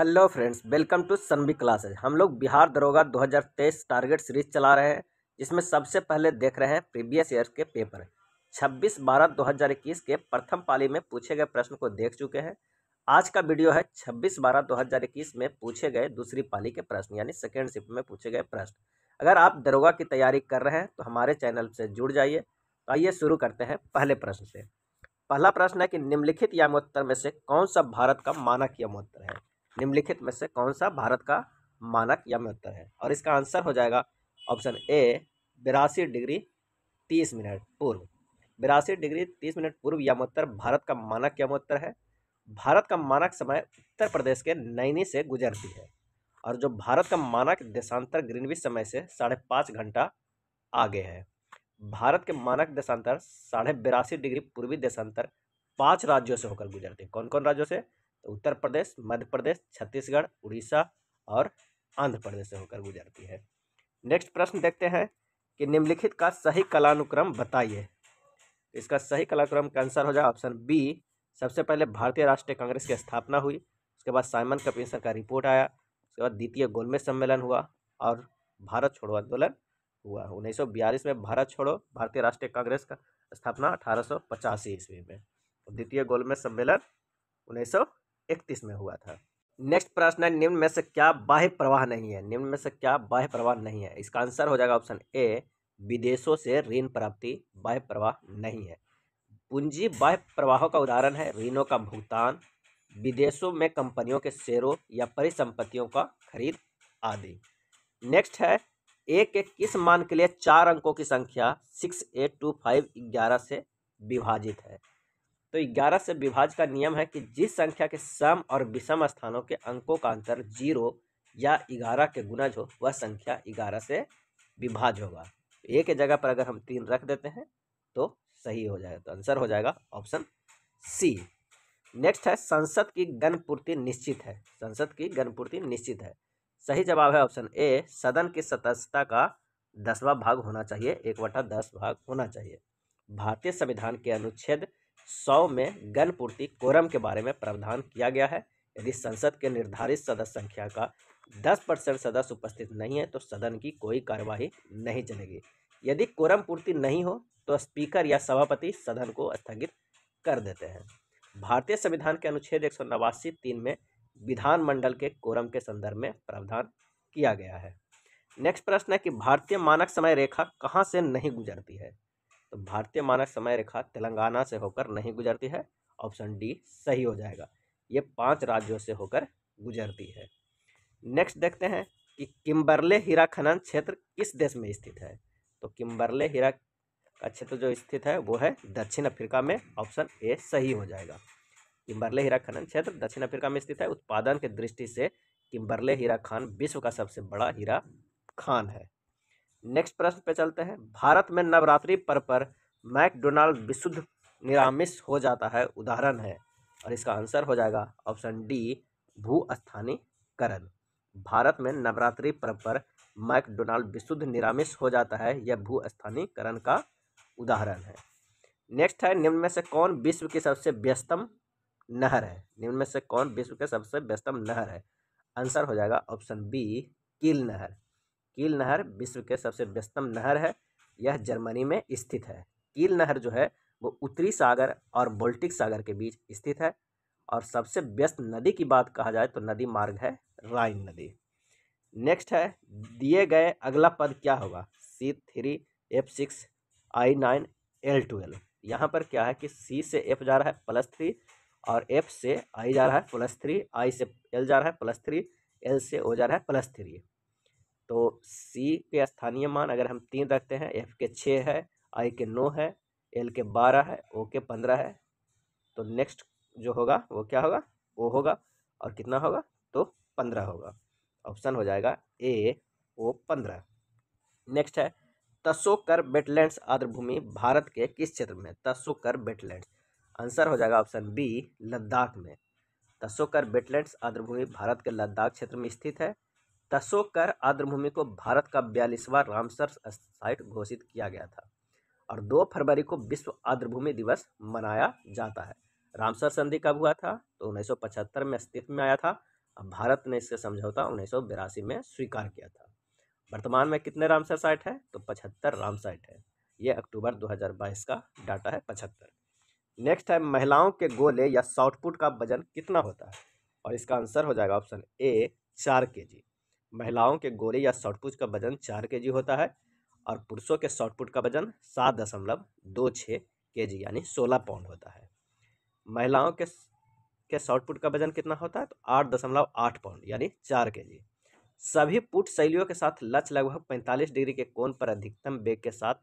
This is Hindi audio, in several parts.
हेलो फ्रेंड्स वेलकम टू सनबी क्लासेज हम लोग बिहार दरोगा 2023 टारगेट सीरीज चला रहे हैं जिसमें सबसे पहले देख रहे हैं प्रीवियस ईयर के पेपर 26 बारह 2021 के प्रथम पाली में पूछे गए प्रश्न को देख चुके हैं आज का वीडियो है 26 बारह 2021 में पूछे गए दूसरी पाली के प्रश्न यानी सेकेंड शिफ्ट में पूछे गए प्रश्न अगर आप दरोगा की तैयारी कर रहे हैं तो हमारे चैनल से जुड़ जाइए तो आइए शुरू करते हैं पहले प्रश्न से पहला प्रश्न है कि निम्नलिखित यामोत्तर में से कौन सा भारत का मानक यामोत्तर है निम्नलिखित में से कौन सा भारत का मानक या महत्तर है और इसका आंसर हो जाएगा ऑप्शन ए बिरासी डिग्री तीस मिनट पूर्व बिरासी डिग्री तीस मिनट पूर्व यमोत्तर भारत का मानक यमोत्तर है भारत का मानक समय उत्तर प्रदेश के नैनी से गुजरती है और जो भारत का मानक देशांतर ग्रीनविच समय से साढ़े पाँच घंटा आगे है भारत के मानक देशांतर साढ़े बिरासी डिग्री पूर्वी देशांतर पाँच राज्यों से होकर गुजरती है कौन कौन राज्यों से तो उत्तर प्रदेश मध्य प्रदेश छत्तीसगढ़ उड़ीसा और आंध्र प्रदेश से होकर गुजरती है नेक्स्ट प्रश्न देखते हैं कि निम्नलिखित का सही कलानुक्रम बताइए इसका सही कलाक्रम का आंसर हो जाए ऑप्शन बी सबसे पहले भारतीय राष्ट्रीय कांग्रेस की स्थापना हुई उसके बाद साइमन कमीशन का रिपोर्ट आया उसके बाद द्वितीय गोलमेज सम्मेलन हुआ और भारत छोड़ो आंदोलन हुआ उन्नीस में भारत छोड़ो भारतीय राष्ट्रीय कांग्रेस का स्थापना अठारह ईस्वी में द्वितीय गोलमेज सम्मेलन उन्नीस इकतीस में हुआ था नेक्स्ट प्रश्न है निम्न में से क्या बाह्य प्रवाह नहीं है निम्न में से क्या बाह्य प्रवाह नहीं है इसका आंसर हो जाएगा ऑप्शन ए विदेशों से ऋण प्राप्ति बाह्य प्रवाह नहीं है पूंजी बाह्य प्रवाहों का उदाहरण है ऋणों का भुगतान विदेशों में कंपनियों के शेयरों या परिसंपत्तियों का खरीद आदि नेक्स्ट है ए के किस मान के लिए चार अंकों की संख्या सिक्स एट टू फाइव ग्यारह से विभाजित है तो ग्यारह से विभाज का नियम है कि जिस संख्या के सम और विषम स्थानों के अंकों का अंतर जीरो या ग्यारह के गुणज हो वह संख्या ग्यारह से विभाज होगा ए के जगह पर अगर हम तीन रख देते हैं तो सही हो जाएगा तो आंसर हो जाएगा ऑप्शन सी नेक्स्ट है संसद की गणपूर्ति निश्चित है संसद की गणपूर्ति निश्चित है सही जवाब है ऑप्शन ए सदन की सदस्यता का दसवा भाग होना चाहिए एक वटा दस भाग होना चाहिए भारतीय संविधान के अनुच्छेद सौ में गणपूर्ति पूर्ति कोरम के बारे में प्रावधान किया गया है यदि संसद के निर्धारित सदस्य संख्या का दस परसेंट सदस्य उपस्थित नहीं है तो सदन की कोई कार्यवाही नहीं चलेगी यदि कोरम पूर्ति नहीं हो तो स्पीकर या सभापति सदन को स्थगित कर देते हैं भारतीय संविधान के अनुच्छेद एक सौ नवासी तीन में विधानमंडल के कोरम के संदर्भ में प्रावधान किया गया है नेक्स्ट प्रश्न है कि भारतीय मानक समय रेखा कहाँ से नहीं गुजरती है तो भारतीय मानक समय रेखा तेलंगाना से होकर नहीं गुजरती है ऑप्शन डी सही हो जाएगा ये पांच राज्यों से होकर गुजरती है नेक्स्ट देखते हैं कि किम्बरले हीरा खनन क्षेत्र किस देश में स्थित है तो किम्बरले हीरा का क्षेत्र जो स्थित है वो है दक्षिण अफ्रीका में ऑप्शन ए सही हो जाएगा किम्बरले हीरा खनन क्षेत्र दक्षिण अफ्रीका में स्थित है उत्पादन की दृष्टि से किम्बरले हीरा खान विश्व का सबसे बड़ा हीरा खान है नेक्स्ट प्रश्न पे चलते हैं भारत में नवरात्रि पर्व पर मैकडोनाल्ड हम्म। विशुद्ध निरामिष हो जाता है उदाहरण है और इसका आंसर हो जाएगा ऑप्शन डी भू स्थानीकरण भारत में नवरात्रि पर्व पर मैकडोनाल्ड विशुद्ध निरामिष हो जाता है यह भू स्थानीकरण का उदाहरण है नेक्स्ट है निम्न में से कौन विश्व की सबसे व्यस्तम नहर है निम्न में से कौन विश्व के सबसे व्यस्तम नहर है आंसर हो जाएगा ऑप्शन बी कील नहर कील नहर विश्व के सबसे व्यस्तम नहर है यह जर्मनी में स्थित है कील नहर जो है वो उत्तरी सागर और बोल्टिक सागर के बीच स्थित है और सबसे व्यस्त नदी की बात कहा जाए तो नदी मार्ग है राइन नदी नेक्स्ट है दिए गए अगला पद क्या होगा C three F six I nine L twelve यहाँ पर क्या है कि सी से एफ जा रहा है प्लस थ्री और एफ से आई जा रहा है प्लस थ्री आई से एल जा रहा है प्लस थ्री एल से ओ जा रहा है प्लस थ्री तो सी के स्थानीय मान अगर हम तीन रखते हैं एफ के छः है आई के नौ है एल के बारह है ओ के पंद्रह है तो नेक्स्ट जो होगा वो क्या होगा ओ होगा और कितना होगा तो पंद्रह होगा ऑप्शन हो जाएगा ए ओ पंद्रह नेक्स्ट है तसोकर बेटलैंड्स आर्द्रभूमि भारत के किस क्षेत्र में तसोकर बेटलैंड्स आंसर हो जाएगा ऑप्शन बी लद्दाख में तसोकर बेटलैंड्स आर्द्रभूमि भारत के लद्दाख क्षेत्र में स्थित है तसोकर आर्द्रभूमि को भारत का बयालीसवां रामसर साइट घोषित किया गया था और 2 फरवरी को विश्व आर्द्रभूमि दिवस मनाया जाता है रामसर संधि कब हुआ था तो 1975 में अस्तित्व में आया था और भारत ने इसका समझौता उन्नीस में स्वीकार किया था वर्तमान में कितने रामसर साइट हैं तो पचहत्तर राम साइट है ये अक्टूबर 2022 का डाटा है पचहत्तर नेक्स्ट है महिलाओं के गोले या शॉर्टपुट का वजन कितना होता है और इसका आंसर हो जाएगा ऑप्शन ए चार के जी महिलाओं के गोरे या शॉर्टपुट का वजन चार के जी होता है और पुरुषों के शॉर्टपुट का वजन सात दशमलव दो छः के जी यानी सोलह पाउंड होता है महिलाओं के के शॉर्टपुट का वजन कितना होता है तो आठ दशमलव आठ पाउंड यानी चार के जी सभी पुट शैलियों के साथ लच लगभग पैंतालीस डिग्री के कोण पर अधिकतम वेग के साथ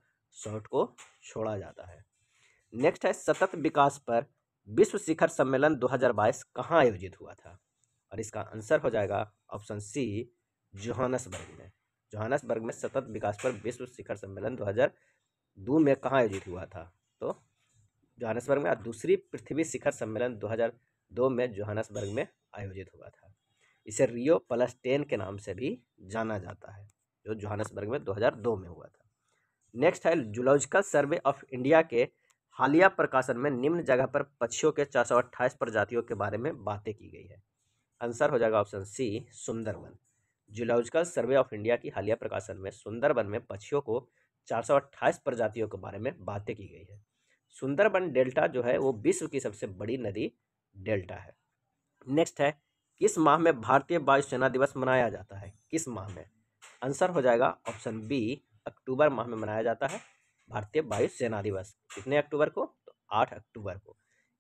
शॉर्ट को छोड़ा जाता है नेक्स्ट है सतत विकास पर विश्व शिखर सम्मेलन 2022 कहाँ आयोजित हुआ था और इसका आंसर हो जाएगा ऑप्शन सी जोहानसबर्ग में जोहानसबर्ग में सतत विकास पर विश्व शिखर सम्मेलन दो हज़ार दो में कहाँ आयोजित हुआ था तो जोहानसबर्ग में दूसरी पृथ्वी शिखर सम्मेलन 2002 में जोहानसबर्ग में आयोजित हुआ था इसे रियो प्लस टेन के नाम से भी जाना जाता है जो जोहानसबर्ग में 2002 में हुआ था नेक्स्ट है जूलॉजिकल सर्वे ऑफ इंडिया के हालिया प्रकाशन में निम्न जगह पर पक्षियों के चार प्रजातियों के बारे में बातें की गई है आंसर हो जाएगा option C Sundarban zoological survey of India की हालिया प्रकाशन में सुंदरबन में पक्षियों को अट्ठाईस प्रजातियों के बारे में बातें की गई है सुंदरबन डेल्टा जो है वो विश्व की सबसे बड़ी नदी डेल्टा है नेक्स्ट है किस माह में भारतीय वायुसेना दिवस मनाया जाता है किस माह में आंसर हो जाएगा ऑप्शन बी अक्टूबर माह में मनाया जाता है भारतीय वायुसेना दिवस कितने अक्टूबर को तो आठ अक्टूबर को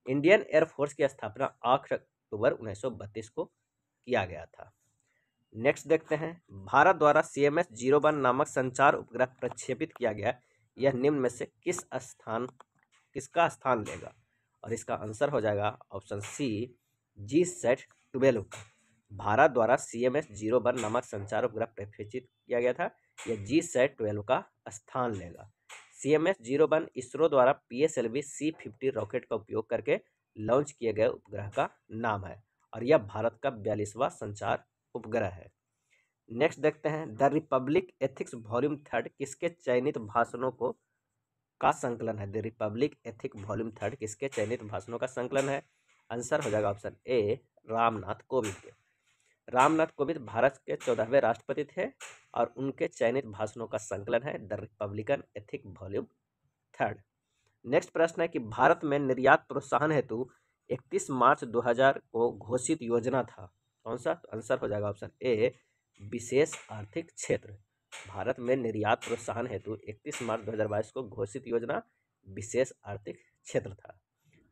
इंडियन एयरफोर्स की स्थापना आठ अक्टूबर उन्नीस को किया गया था नेक्स्ट देखते हैं भारत द्वारा C M S zero one नामक संचार उपग्रह प्रक्षेपित किया गया यह निम्न में से किस स्थान किसका स्थान लेगा और इसका आंसर हो जाएगा option C G sat twelve भारत द्वारा C M S zero one नामक संचार उपग्रह प्रक्षेपित किया गया था यह जी सेट ट्वेल्व का स्थान लेगा C M S zero one ISRO द्वारा P S L V C fifty rocket का उपयोग करके लॉन्च किए गए उपग्रह का नाम है और यह भारत का बयालीसवां संचार उपग्रह है नेक्स्ट देखते हैं the republic ethics volume third किसके चयनित भाषणों को का संकलन है the republic ethic volume third किसके चयनित भाषणों का संकलन है आंसर हो जाएगा ऑप्शन ए रामनाथ कोविंद के रामनाथ कोविंद भारत के चौदहवें राष्ट्रपति थे और उनके चयनित भाषणों का संकलन है the republican ethic volume third next प्रश्न है कि भारत में निर्यात प्रोत्साहन हेतु इकतीस मार्च दो को घोषित योजना था कौन सा आंसर हो जाएगा ऑप्शन ए विशेष आर्थिक क्षेत्र भारत में निर्यात प्रोत्साहन हेतु 31 मार्च 2022 को घोषित योजना विशेष आर्थिक क्षेत्र था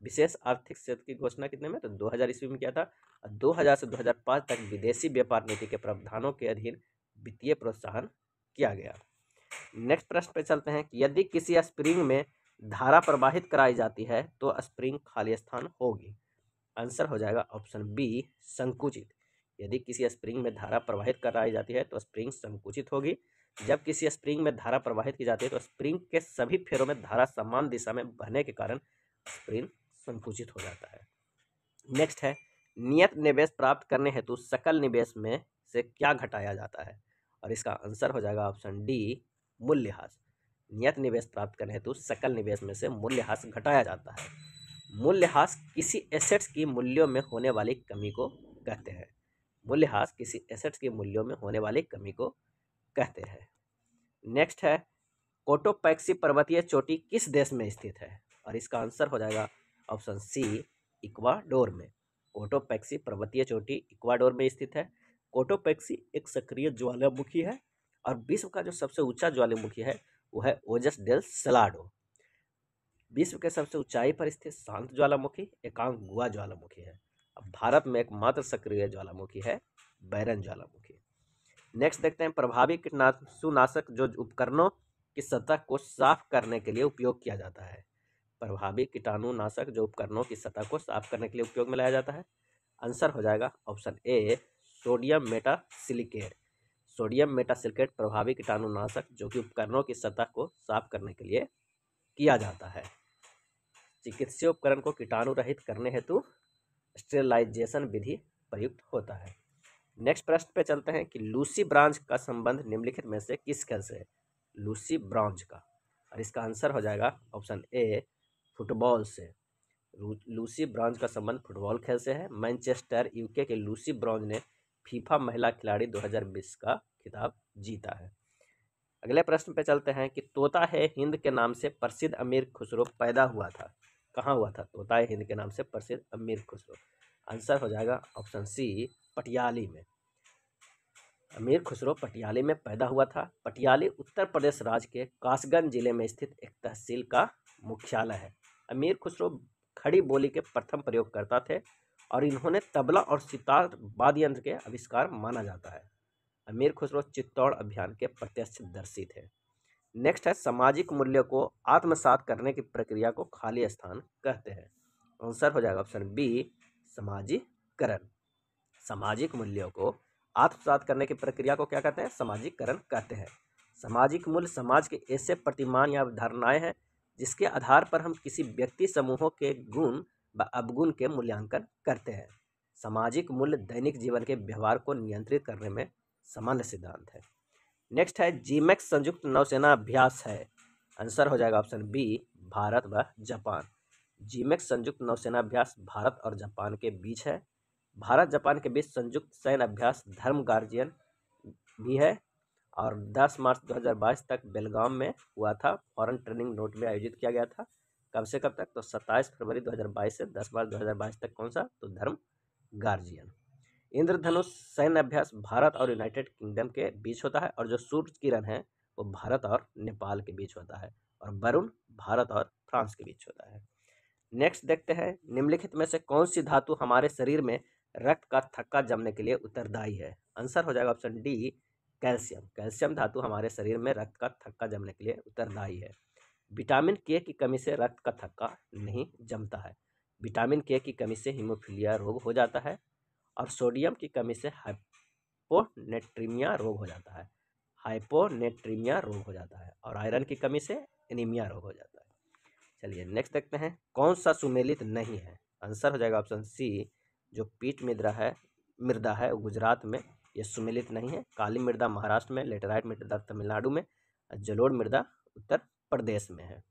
विशेष आर्थिक क्षेत्र की घोषणा कितने में तो 2000 ईस्वी में किया था और 2000 से 2005 तक विदेशी व्यापार नीति के प्रावधानों के अधीन वित्तीय प्रोत्साहन किया गया नेक्स्ट प्रश्न पे चलते हैं कि यदि किसी स्प्रिंग में धारा प्रवाहित कराई जाती है तो स्प्रिंग खाली स्थान होगी आंसर हो जाएगा ऑप्शन बी संकुचित यदि किसी स्प्रिंग में धारा प्रवाहित कराई जाती है तो स्प्रिंग संकुचित होगी जब किसी स्प्रिंग में धारा प्रवाहित की जाती है तो स्प्रिंग के सभी फेरों में धारा समान दिशा में बहने के कारण स्प्रिंग संकुचित हो जाता है नेक्स्ट है नियत निवेश प्राप्त करने हेतु सकल निवेश में से क्या घटाया जाता है और इसका आंसर हो जाएगा ऑप्शन डी मूल्यह्रास नियत निवेश प्राप्त करने हेतु सकल निवेश में से मूल्यह्रास घटाया जाता है मूल्यह्रास किसी एसेट्स की मूल्यों में होने वाली कमी को कहते हैं मूल्यह्रास किसी एसेट्स के मूल्यों में होने वाली कमी को कहते हैं नेक्स्ट है कोटोपैक्सी पर्वतीय चोटी किस देश में स्थित है और इसका आंसर हो जाएगा ऑप्शन सी इक्वाडोर में कोटोपैक्सी पर्वतीय चोटी इक्वाडोर में स्थित है कोटोपैक्सी एक सक्रिय ज्वालामुखी है और विश्व का जो सबसे ऊंचा ज्वालामुखी है वो है ओजस डेल सलाडो विश्व के सबसे ऊंचाई पर स्थित शांत ज्वालामुखी एकांक गुआ ज्वालामुखी है भारत में एकमात्र सक्रिय ज्वालामुखी है बैरन ज्वालामुखी नेक्स्ट देखते हैं प्रभावी कीटनाशुनाशक जो उपकरणों की सतह को साफ करने के लिए उपयोग किया जाता है प्रभावी कीटाणुनाशक जो उपकरणों की सतह को साफ करने के लिए उपयोग में लाया जाता है आंसर हो जाएगा option A sodium metasilicate sodium silicate प्रभावी कीटाणुनाशक जो कि उपकरणों की सतह को साफ करने के लिए किया जाता है चिकित्सीय उपकरण को कीटाणु रहित करने हेतु स्टेरलाइजेशन विधि प्रयुक्त होता है नेक्स्ट प्रश्न पे चलते हैं कि लूसी ब्रांच का संबंध निम्नलिखित में से किस खेल से है लूसी ब्रांच का और इसका आंसर हो जाएगा ऑप्शन ए फुटबॉल से लूसी ब्रांच का संबंध फुटबॉल खेल से है मैनचेस्टर यूके के लूसी ब्रांच ने फीफा महिला खिलाड़ी 2020 का खिताब जीता है अगले प्रश्न पे चलते हैं कि तोता है हिंद के नाम से प्रसिद्ध अमीर खुसरो पैदा हुआ था कहाँ हुआ था तो बताए हिंद के नाम से प्रसिद्ध अमीर खुसरो आंसर हो जाएगा ऑप्शन सी पटियाली में अमीर खुसरो पटियाली में पैदा हुआ था पटियाली उत्तर प्रदेश राज्य के कासगंज जिले में स्थित एक तहसील का मुख्यालय है अमीर खुसरो खड़ी बोली के प्रथम प्रयोगकर्ता थे और इन्होंने तबला और सितार वाद्य यंत्र के आविष्कार माना जाता है अमीर खुसरो चित्तौड़ अभियान के प्रत्यक्षदर्शी थे नेक्स्ट है सामाजिक मूल्य को आत्मसात करने की प्रक्रिया को खाली स्थान कहते हैं आंसर हो जाएगा ऑप्शन बी समाजीकरण सामाजिक मूल्यों को आत्मसात करने की प्रक्रिया को क्या कहते हैं सामाजिककरण कहते हैं सामाजिक मूल्य समाज के ऐसे प्रतिमान या अवधारणाएं हैं जिसके आधार पर हम किसी व्यक्ति समूहों के गुण व अवगुण के मूल्यांकन करते हैं सामाजिक मूल्य दैनिक जीवन के व्यवहार को नियंत्रित करने में सामान्य सिद्धांत है नेक्स्ट है जीमैक्स संयुक्त नौसेना अभ्यास है आंसर हो जाएगा ऑप्शन बी भारत व जापान जीमैक्स संयुक्त नौसेना अभ्यास भारत और जापान के बीच है भारत जापान के बीच संयुक्त सैन्य अभ्यास धर्म गार्जियन भी है और 10 मार्च 2022 तक बेलगाम में हुआ था फॉरन ट्रेनिंग नोट में आयोजित किया गया था कब से कब तक तो 27 फरवरी 2022 से 10 मार्च 2022 तक कौन सा तो धर्म गार्जियन इंद्रधनुष सैन्य अभ्यास भारत और यूनाइटेड किंगडम के बीच होता है और जो सूर्य किरण है वो भारत और नेपाल के बीच होता है और वरुण भारत और फ्रांस के बीच होता है नेक्स्ट देखते हैं निम्नलिखित में से कौन सी धातु हमारे शरीर में रक्त का थक्का जमने के लिए उत्तरदायी है आंसर हो जाएगा ऑप्शन डी कैल्शियम कैल्शियम धातु हमारे शरीर में रक्त का थक्का जमने के लिए उत्तरदायी है विटामिन के की कमी से रक्त का थक्का नहीं जमता है विटामिन के की कमी से हीमोफीलिया रोग हो जाता है और सोडियम की कमी से हाइपोनेट्रीमिया रोग हो जाता है हाइपोनेट्रीमिया रोग हो जाता है और आयरन की कमी से एनीमिया रोग हो जाता है चलिए नेक्स्ट देखते हैं कौन सा सुमेलित नहीं है आंसर हो जाएगा ऑप्शन सी जो पीट मृदा है मृदा है गुजरात में ये सुमेलित नहीं है काली मृदा महाराष्ट्र में लेटेराइट मृदा तमिलनाडु में जलोड़ मृदा उत्तर प्रदेश में है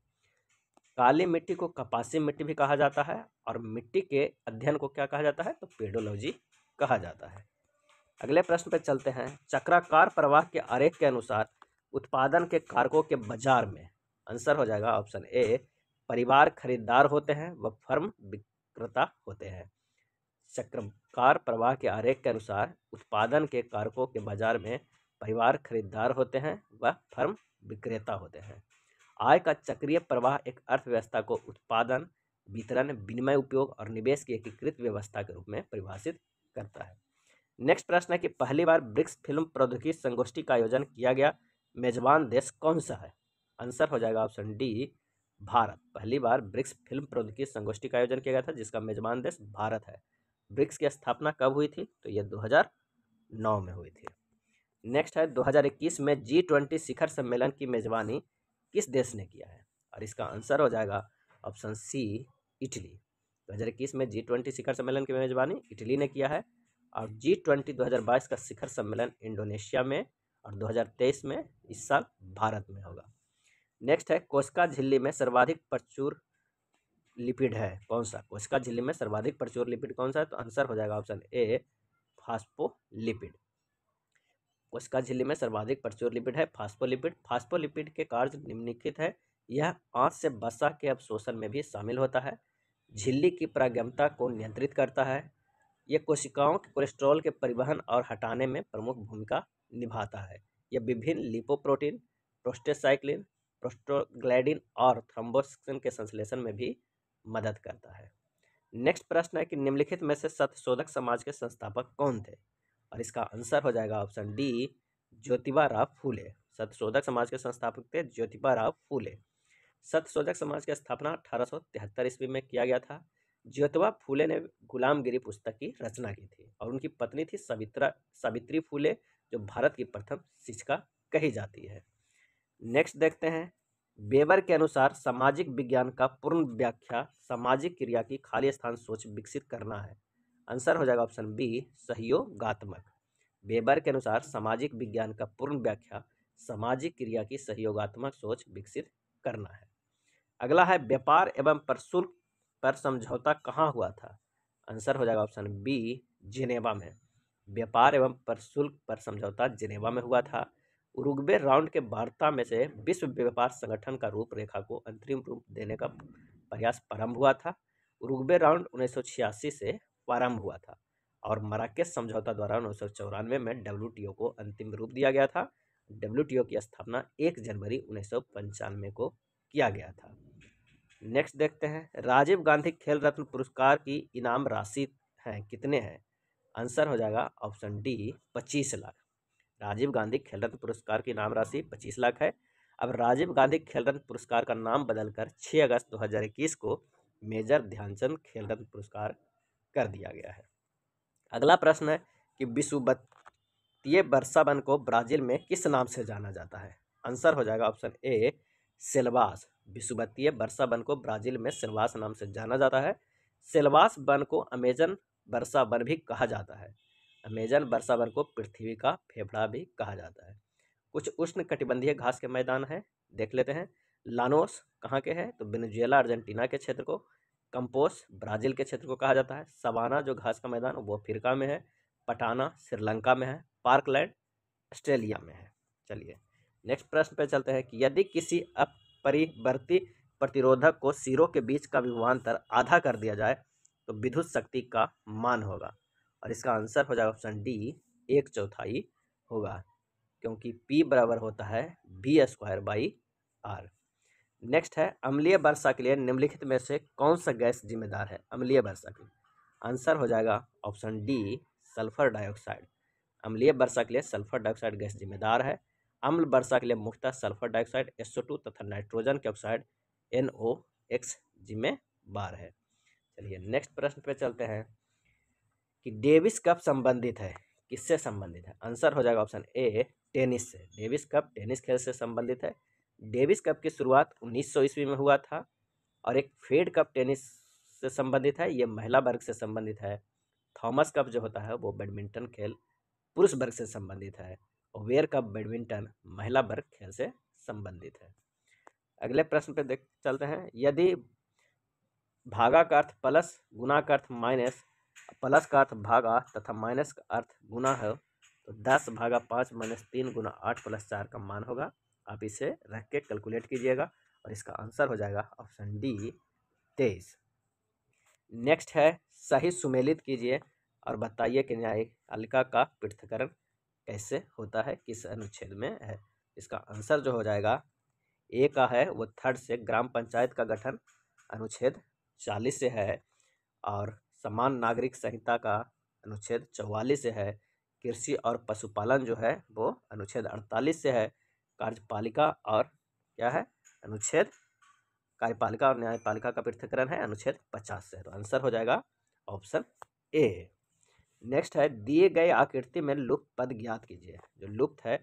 काली मिट्टी को कपासी मिट्टी भी कहा जाता है और मिट्टी के अध्ययन को क्या कहा जाता है तो पेडोलॉजी कहा जाता है अगले प्रश्न पर चलते हैं चक्राकार प्रवाह के आरेख के अनुसार उत्पादन के कारकों के बाजार में आंसर हो जाएगा ऑप्शन ए परिवार खरीदार होते हैं व फर्म विक्रेता होते हैं चक्रकार प्रवाह के आरेख के अनुसार उत्पादन के कारकों के बाजार में परिवार खरीदार होते हैं व फर्म विक्रेता होते हैं आय का चक्रीय प्रवाह एक अर्थव्यवस्था को उत्पादन वितरण विनिमय उपयोग और निवेश की एकीकृत व्यवस्था के रूप में परिभाषित करता है नेक्स्ट प्रश्न है कि पहली बार ब्रिक्स फिल्म प्रौद्योगिकी संगोष्ठी का आयोजन किया गया मेजबान देश कौन सा है आंसर हो जाएगा ऑप्शन डी भारत पहली बार ब्रिक्स फिल्म प्रौद्योगिकी संगोष्ठी का आयोजन किया गया था जिसका मेजबान देश भारत है ब्रिक्स की स्थापना कब हुई थी तो यह 2009 में हुई थी नेक्स्ट है 2021 में जी ट्वेंटी शिखर सम्मेलन की मेजबानी किस देश ने किया है और इसका आंसर हो जाएगा ऑप्शन सी इटली 2021 में जी ट्वेंटी शिखर सम्मेलन की मेजबानी इटली ने किया है और जी ट्वेंटी दो का शिखर सम्मेलन इंडोनेशिया में और 2023 में इस साल भारत में होगा नेक्स्ट है कोशिका झिल्ली में सर्वाधिक प्रचुर लिपिड है कौन सा कोशिका झिल्ली में सर्वाधिक प्रचुर लिपिड कौन सा है तो आंसर हो जाएगा ऑप्शन ए फास्फोलिपिड कोशिका झिल्ली में सर्वाधिक प्रचुर लिपिड है फास्फोलिपिड फास्फोलिपिड के कार्य निम्नलिखित है यह आंत से बसा के अवशोषण में भी शामिल होता है झिल्ली की प्रागमता को नियंत्रित करता है यह कोशिकाओं के कोलेस्ट्रॉल के परिवहन और हटाने में प्रमुख भूमिका निभाता है यह विभिन्न लिपोप्रोटीन प्रोस्टेसाइक्लिन प्रोस्टोग्लैडिन और थ्रोम्बोसिन के संश्लेषण में भी मदद करता है नेक्स्ट प्रश्न है कि निम्नलिखित में से सतशोधक समाज के संस्थापक कौन थे और इसका आंसर हो जाएगा ऑप्शन डी ज्योतिबा राव फूले सत्यशोधक समाज के संस्थापक थे ज्योतिबा राव फूले सत्यशोधक समाज की स्थापना अठारह सौ तिहत्तर ईस्वी में किया गया था ज्योतिबा फूले ने गुलामगिरी पुस्तक की रचना की थी और उनकी पत्नी थी सवित्रा सावित्री फूले जो भारत की प्रथम शिक्षिका कही जाती है नेक्स्ट देखते हैं बेबर के अनुसार सामाजिक विज्ञान का पूर्ण व्याख्या सामाजिक क्रिया की खाली स्थान सोच विकसित करना है आंसर हो जाएगा ऑप्शन बी सहयोगात्मक बेबर के अनुसार सामाजिक विज्ञान का पूर्ण व्याख्या सामाजिक क्रिया की सहयोगात्मक सोच विकसित करना है अगला है व्यापार एवं प्रशुल्क पर समझौता कहाँ हुआ था आंसर हो जाएगा ऑप्शन बी जिनेवा में व्यापार एवं प्रशुल्क पर समझौता जिनेवा में हुआ था उरुग्वे राउंड के वार्ता में से विश्व व्यापार संगठन का रूपरेखा को अंतरिम रूप देने का प्रयास प्रारंभ हुआ था उरुग्वे राउंड उन्नीस से प्रारंभ हुआ था और मराकेश समझौता द्वारा उन्नीस सौ चौरानवे में डब्ल्यू को अंतिम रूप दिया गया था डब्ल्यू की स्थापना एक जनवरी उन्नीस सौ पंचानवे को किया गया था नेक्स्ट देखते हैं राजीव गांधी खेल रत्न पुरस्कार की इनाम राशि हैं कितने हैं आंसर हो जाएगा ऑप्शन डी पच्चीस लाख राजीव गांधी खेल रत्न पुरस्कार की इनाम राशि पच्चीस लाख है अब राजीव गांधी खेल रत्न पुरस्कार का नाम बदलकर छः अगस्त इक्कीस को मेजर ध्यानचंद खेल रत्न पुरस्कार कर दिया गया है अगला प्रश्न है कि विश्ववतीय वर्षावन को ब्राज़ील में किस नाम से जाना जाता है आंसर हो जाएगा ऑप्शन ए सेलवास विश्ववतीय वर्षा वन को ब्राज़ील में सेलवास नाम से जाना जाता है सेलवास वन को अमेजन वर्षा वन भी कहा जाता है अमेजन वर्षा वन को पृथ्वी का फेफड़ा भी कहा जाता है कुछ उष्ण कटिबंधीय घास के मैदान हैं देख लेते हैं लानोस कहाँ के हैं तो वेनेजुएला अर्जेंटीना के क्षेत्र को कंपोस ब्राज़ील के क्षेत्र को कहा जाता है सवाना जो घास का मैदान वो अफ्रीका में है पटाना श्रीलंका में है पार्कलैंड ऑस्ट्रेलिया में है चलिए नेक्स्ट प्रश्न पे चलते हैं कि यदि किसी अपरिवर्ती प्रतिरोधक को सिरों के बीच का विभवान्तर आधा कर दिया जाए तो विद्युत शक्ति का मान होगा और इसका आंसर हो जाएगा ऑप्शन डी एक चौथाई होगा क्योंकि पी बराबर होता है B square by R next है अम्लीय वर्षा के लिए निम्नलिखित में से कौन सा गैस जिम्मेदार है अम्लीय वर्षा के लिए आंसर हो जाएगा ऑप्शन डी सल्फर डाइऑक्साइड अम्लीय वर्षा के लिए सल्फर डाइऑक्साइड गैस जिम्मेदार है अम्ल वर्षा के लिए मुख्यतः सल्फर डाइऑक्साइड एसओ टू तथा नाइट्रोजन के ऑक्साइड एन ओ एक्स जिम्मेदार है चलिए नेक्स्ट प्रश्न पे चलते हैं कि डेविस कप संबंधित है किससे संबंधित है आंसर हो जाएगा ऑप्शन ए टेनिस से डेविस कप टेनिस खेल से संबंधित है डेविस कप की शुरुआत 1900 ईस्वी में हुआ था और एक फेड कप टेनिस से संबंधित है ये महिला वर्ग से संबंधित है थॉमस कप जो होता है वो बैडमिंटन खेल पुरुष वर्ग से संबंधित है और वेयर कप बैडमिंटन महिला वर्ग खेल से संबंधित है अगले प्रश्न पे देख चलते हैं यदि भागा का अर्थ प्लस गुना का अर्थ माइनस प्लस का अर्थ भागा तथा माइनस का अर्थ गुना है तो दस भागा पाँच माइनस तीन गुना आठ प्लस चार का मान होगा आप इसे रख के कैलकुलेट कीजिएगा और इसका आंसर हो जाएगा ऑप्शन डी तेईस नेक्स्ट है सही सुमेलित कीजिए और बताइए कि न्यायिका का पृथकरण कैसे होता है किस अनुच्छेद में है इसका आंसर जो हो जाएगा ए का है वो थर्ड से ग्राम पंचायत का गठन अनुच्छेद चालीस से है और समान नागरिक संहिता का अनुच्छेद चौवालीस से है कृषि और पशुपालन जो है वो अनुच्छेद अड़तालीस से है कार्यपालिका और क्या है अनुच्छेद कार्यपालिका और न्यायपालिका का पृथ्वीकरण है अनुच्छेद पचास से तो आंसर हो जाएगा ऑप्शन ए नेक्स्ट है दिए गए आकृति में लुप्त पद ज्ञात कीजिए जो लुप्त है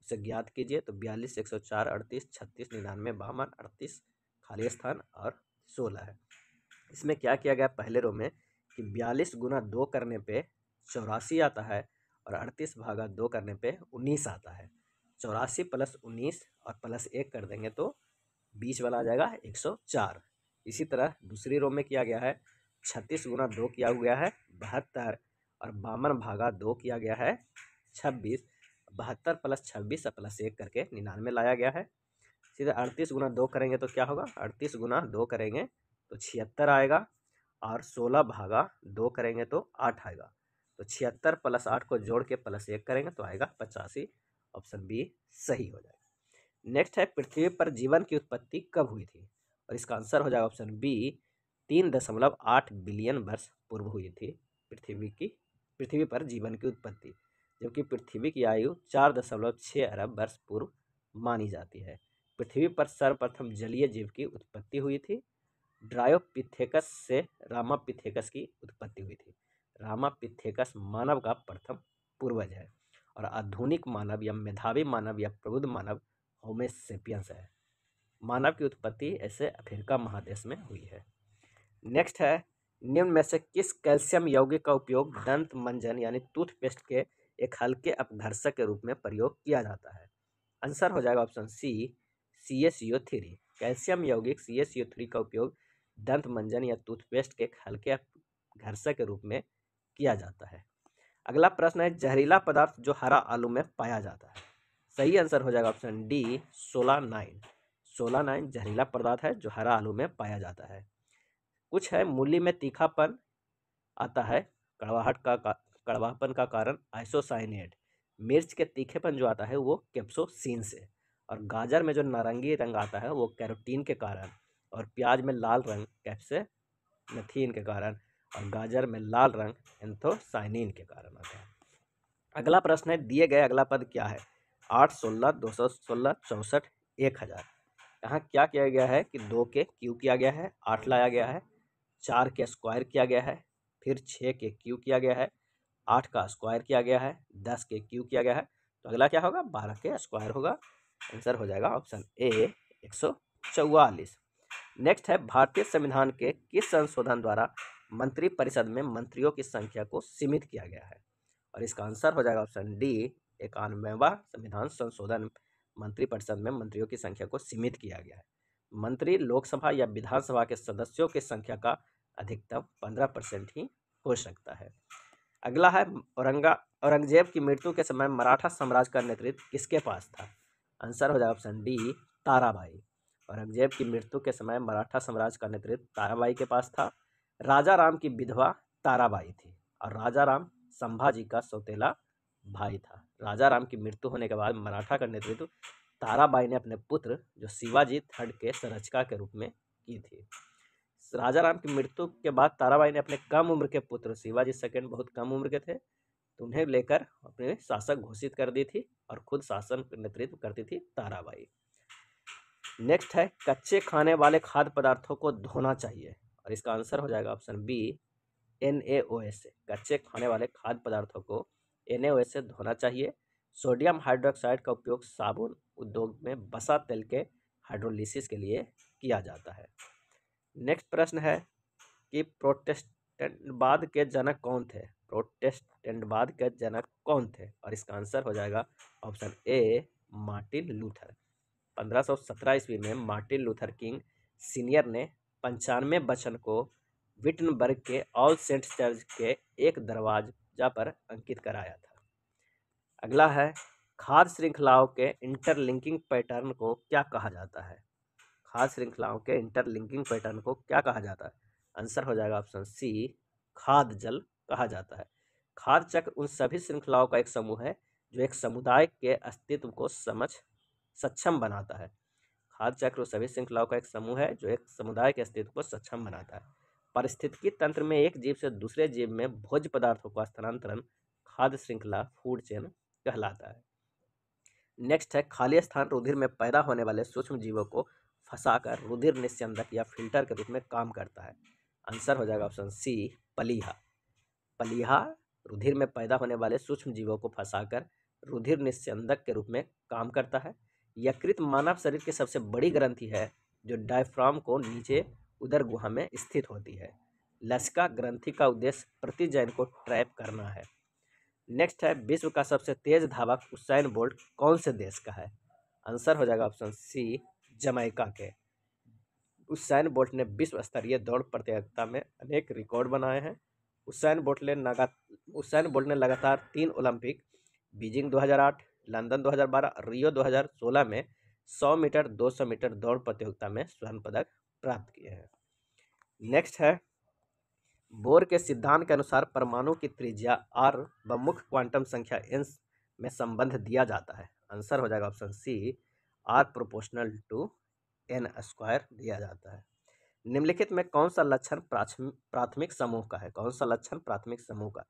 उसे ज्ञात कीजिए तो बयालीस एक सौ चार अड़तीस छत्तीस निन्यानवे बावन अड़तीस खाली स्थान और सोलह है इसमें क्या किया गया पहले रो में कि बयालीस गुना दो करने पे चौरासी आता है और अड़तीस भागा दो करने पे उन्नीस आता है चौरासी प्लस उन्नीस और प्लस एक कर देंगे तो बीस वाला आ जाएगा एक सौ चार इसी तरह दूसरी रो में किया गया है छत्तीस गुना दो किया हुआ है बहत्तर और बावन भागा दो किया गया है छब्बीस बहत्तर प्लस छब्बीस और प्लस एक करके निन्यानवे लाया गया है सीधे अड़तीस गुना दो करेंगे तो क्या होगा अड़तीस गुना दो करेंगे तो छिहत्तर आएगा और सोलह भागा दो करेंगे तो आठ आएगा तो छिहत्तर प्लस आठ को जोड़ के प्लस एक करेंगे तो आएगा पचासी ऑप्शन बी सही हो जाएगा नेक्स्ट है पृथ्वी पर जीवन की उत्पत्ति कब हुई थी और इसका आंसर हो जाएगा ऑप्शन बी तीन दशमलव आठ बिलियन वर्ष पूर्व हुई थी पृथ्वी की पृथ्वी पर जीवन की उत्पत्ति जबकि पृथ्वी की आयु चार दशमलव छः अरब वर्ष पूर्व मानी जाती है पृथ्वी पर सर्वप्रथम जलीय जीव की उत्पत्ति हुई थी ड्रायोपिथेकस से रामापिथेकस की उत्पत्ति हुई थी रामापिथेकस मानव का प्रथम पूर्वज है और आधुनिक मानव या मेधावी मानव या प्रबुद्ध मानव होमेसेपियंस है मानव की उत्पत्ति ऐसे अफ्रीका महादेश में हुई है नेक्स्ट है निम्न में से किस कैल्शियम यौगिक का उपयोग दंत मंजन यानी टूथपेस्ट के एक हल्के अपघर्षक के रूप में प्रयोग किया जाता है आंसर हो जाएगा option C C S U three calcium यौगिक सी एस यू थ्री का उपयोग दंत मंजन या टूथपेस्ट के एक हल्के अपघर्षक के रूप में किया जाता है अगला प्रश्न है जहरीला पदार्थ जो हरा आलू में पाया जाता है सही आंसर हो जाएगा option D solanine solanine जहरीला पदार्थ है जो हरा आलू में पाया जाता है कुछ है मूली में तीखापन आता है कड़वाहट का, का कड़वापन का कारण आइसोसाइनेट मिर्च के तीखेपन जो आता है वो कैप्सोसिन से और गाजर में जो नारंगी रंग आता है वो कैरोटीन के कारण और प्याज में लाल रंग कैप्से मैथीन के कारण और गाजर में लाल रंग एंथोसाइनिन के कारण होता है अगला प्रश्न है दिए गए अगला पद क्या है आठ सोलह दो सौ सोलह चौंसठ एक हज़ार यहाँ क्या किया गया है कि दो के क्यू किया गया है आठ लाया गया है चार के स्क्वायर किया गया है फिर छः के क्यू किया गया है आठ का स्क्वायर किया गया है दस के क्यू किया गया है तो अगला क्या होगा बारह के स्क्वायर होगा आंसर हो जाएगा ऑप्शन ए एक सौ चौवालीस नेक्स्ट है भारतीय संविधान के किस संशोधन द्वारा मंत्रिपरिषद में मंत्रियों की संख्या को सीमित किया गया है और इसका आंसर हो जाएगा ऑप्शन डी इक्यानवेवा संविधान संशोधन मंत्रिपरिषद में मंत्रियों की संख्या को सीमित किया गया है मंत्री लोकसभा या विधानसभा के सदस्यों की संख्या का अधिकतम पंद्रह परसेंट ही हो सकता है अगला है औरंगा औरंगजेब की मृत्यु के समय मराठा साम्राज्य का नेतृत्व किसके पास था आंसर हो जाएगा ऑप्शन डी ताराबाई औरंगजेब की मृत्यु के समय मराठा साम्राज्य का नेतृत्व ताराबाई के पास था राजा राम की विधवा ताराबाई थी और राजा राम संभाजी का सौतेला भाई था राजा राम की मृत्यु होने के बाद मराठा का नेतृत्व ताराबाई ने अपने पुत्र जो शिवाजी थर्ड के संरचका के रूप में की थी राजा राम की मृत्यु के बाद ताराबाई ने अपने कम उम्र के पुत्र शिवाजी सेकेंड बहुत कम उम्र के थे तो उन्हें लेकर अपने शासक घोषित कर दी थी और खुद शासन नेतृत्व करती थी ताराबाई नेक्स्ट है कच्चे खाने वाले खाद्य पदार्थों को धोना चाहिए और इसका आंसर हो जाएगा option B N A O S कच्चे खाने वाले खाद्य पदार्थों को एन ए ओ एस से धोना चाहिए सोडियम हाइड्रोक्साइड का उपयोग साबुन उद्योग में बसा तेल के हाइड्रोलिसिस के लिए किया जाता है नेक्स्ट प्रश्न है कि प्रोटेस्टेंटवाद के जनक कौन थे प्रोटेस्टेंटवाद के जनक कौन थे और इसका आंसर हो जाएगा ऑप्शन ए मार्टिन लूथर 1517 ईस्वी में मार्टिन लूथर किंग सीनियर ने पंचानवे बचन को विटनबर्ग के ऑल सेंट चर्च के एक दरवाजा पर अंकित कराया था अगला है खाद्य श्रृंखलाओं के इंटरलिंकिंग पैटर्न को क्या कहा जाता है खाद्य श्रृंखलाओं के इंटरलिंकिंग पैटर्न को क्या कहा जाता है आंसर हो जाएगा ऑप्शन सी खाद जल कहा जाता है खाद चक्र उन सभी श्रृंखलाओं का एक समूह है जो एक समुदाय के अस्तित्व को समझ सक्षम बनाता है खाद्य चक्र सभी श्रृंखलाओं का एक समूह है जो एक समुदाय के अस्तित्व को सक्षम बनाता है पारिस्थितिकी तंत्र में एक जीव से दूसरे जीव में भोज्य पदार्थों का स्थानांतरण खाद्य श्रृंखला फूड चेन कहलाता है नेक्स्ट है खाली स्थान रुधिर में पैदा होने वाले सूक्ष्म जीवों को फंसाकर रुधिर निस्यंदक या फिल्टर के रूप में काम करता है आंसर हो जाएगा ऑप्शन सी पलीहा पलीहा रुधिर में पैदा होने वाले सूक्ष्म जीवों को फंसाकर रुधिर निस्यंदक के रूप में काम करता है यकृत मानव शरीर की सबसे बड़ी ग्रंथि है जो डायफ्राम को नीचे उदर गुहा में स्थित होती है लसिका ग्रंथि का उद्देश्य प्रतिजैन को ट्रैप करना है नेक्स्ट है विश्व का सबसे तेज धावक उसाइन बोल्ट कौन से देश का है आंसर हो जाएगा ऑप्शन सी जमैका के उसाइन बोल्ट ने विश्व स्तरीय दौड़ प्रतियोगिता में अनेक रिकॉर्ड बनाए हैं उसाइन बोल्ट ने लगा उसाइन बोल्ट ने लगातार तीन ओलंपिक बीजिंग 2008 लंदन 2012 रियो 2016 में 100 मीटर 200 मीटर दौड़ प्रतियोगिता में स्वर्ण पदक प्राप्त किए हैं नेक्स्ट है बोर के सिद्धांत के अनुसार परमाणु की त्रिज्या आर व मुख्य क्वांटम संख्या एन में संबंध दिया जाता है आंसर हो जाएगा option C R proportional to N square दिया जाता है निम्नलिखित में कौन सा लक्षण प्राथमिक समूह का है कौन सा लक्षण प्राथमिक समूह का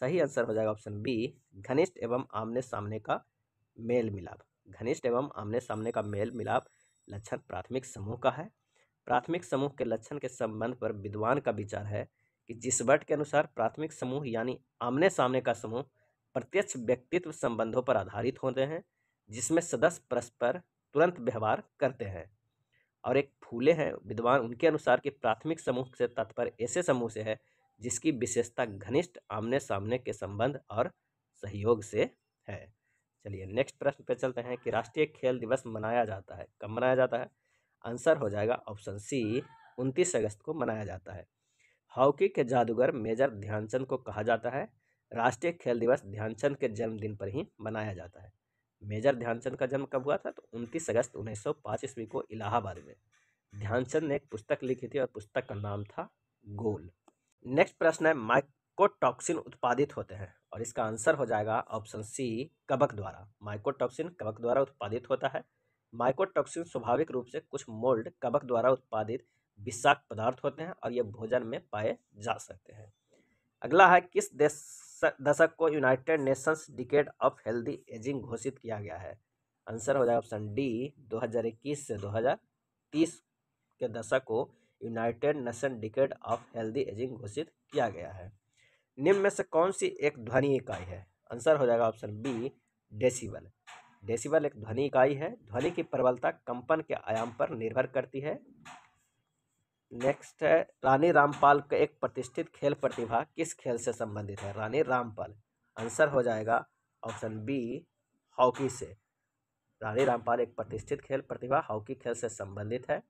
सही आंसर हो जाएगा ऑप्शन बी घनिष्ठ एवं आमने सामने का मेल मिलाप घनिष्ठ एवं आमने सामने का मेल मिलाप लक्षण प्राथमिक समूह का है प्राथमिक समूह के लक्षण के संबंध पर विद्वान का विचार है कि जिसबर्ट के अनुसार प्राथमिक समूह यानी आमने सामने का समूह प्रत्यक्ष व्यक्तित्व संबंधों पर आधारित होते हैं जिसमें सदस्य परस्पर तुरंत व्यवहार करते हैं और एक फूले हैं विद्वान उनके अनुसार कि प्राथमिक समूह से तत्पर ऐसे समूह से है जिसकी विशेषता घनिष्ठ आमने सामने के संबंध और सहयोग से है चलिए नेक्स्ट प्रश्न पे चलते हैं कि राष्ट्रीय खेल दिवस मनाया जाता है कब मनाया जाता है आंसर हो जाएगा ऑप्शन सी उनतीस अगस्त को मनाया जाता है हॉकी के जादूगर मेजर ध्यानचंद को कहा जाता है राष्ट्रीय खेल दिवस ध्यानचंद के जन्मदिन पर ही मनाया जाता है मेजर ध्यानचंद का जन्म कब हुआ था तो उनतीस अगस्त उन्नीस सौ ईस्वी को इलाहाबाद में ध्यानचंद ने एक पुस्तक लिखी थी और पुस्तक का नाम था गोल नेक्स्ट प्रश्न है माइक माइकोटॉक्सिन उत्पादित होते हैं और इसका आंसर हो जाएगा ऑप्शन सी कबक द्वारा माइकोटॉक्सिन कबक द्वारा उत्पादित होता है माइकोटॉक्सिन स्वाभाविक रूप से कुछ मोल्ड कबक द्वारा उत्पादित विषाक्त पदार्थ होते हैं और ये भोजन में पाए जा सकते हैं अगला है किस देश दशक को United Nations decade of healthy ageing घोषित किया गया है आंसर हो जाएगा ऑप्शन डी 2021 से 2030 के दशक को United Nation decade of healthy ageing घोषित किया गया है निम्न में से कौन सी एक ध्वनि इकाई है आंसर हो जाएगा ऑप्शन बी डेसिबल डेसिबल एक ध्वनि इकाई है ध्वनि की प्रबलता कंपन के आयाम पर निर्भर करती है नेक्स्ट है रानी रामपाल का एक प्रतिष्ठित खेल प्रतिभा किस खेल से संबंधित है रानी रामपाल आंसर हो जाएगा ऑप्शन बी हॉकी से रानी रामपाल एक प्रतिष्ठित खेल प्रतिभा हॉकी खेल से संबंधित है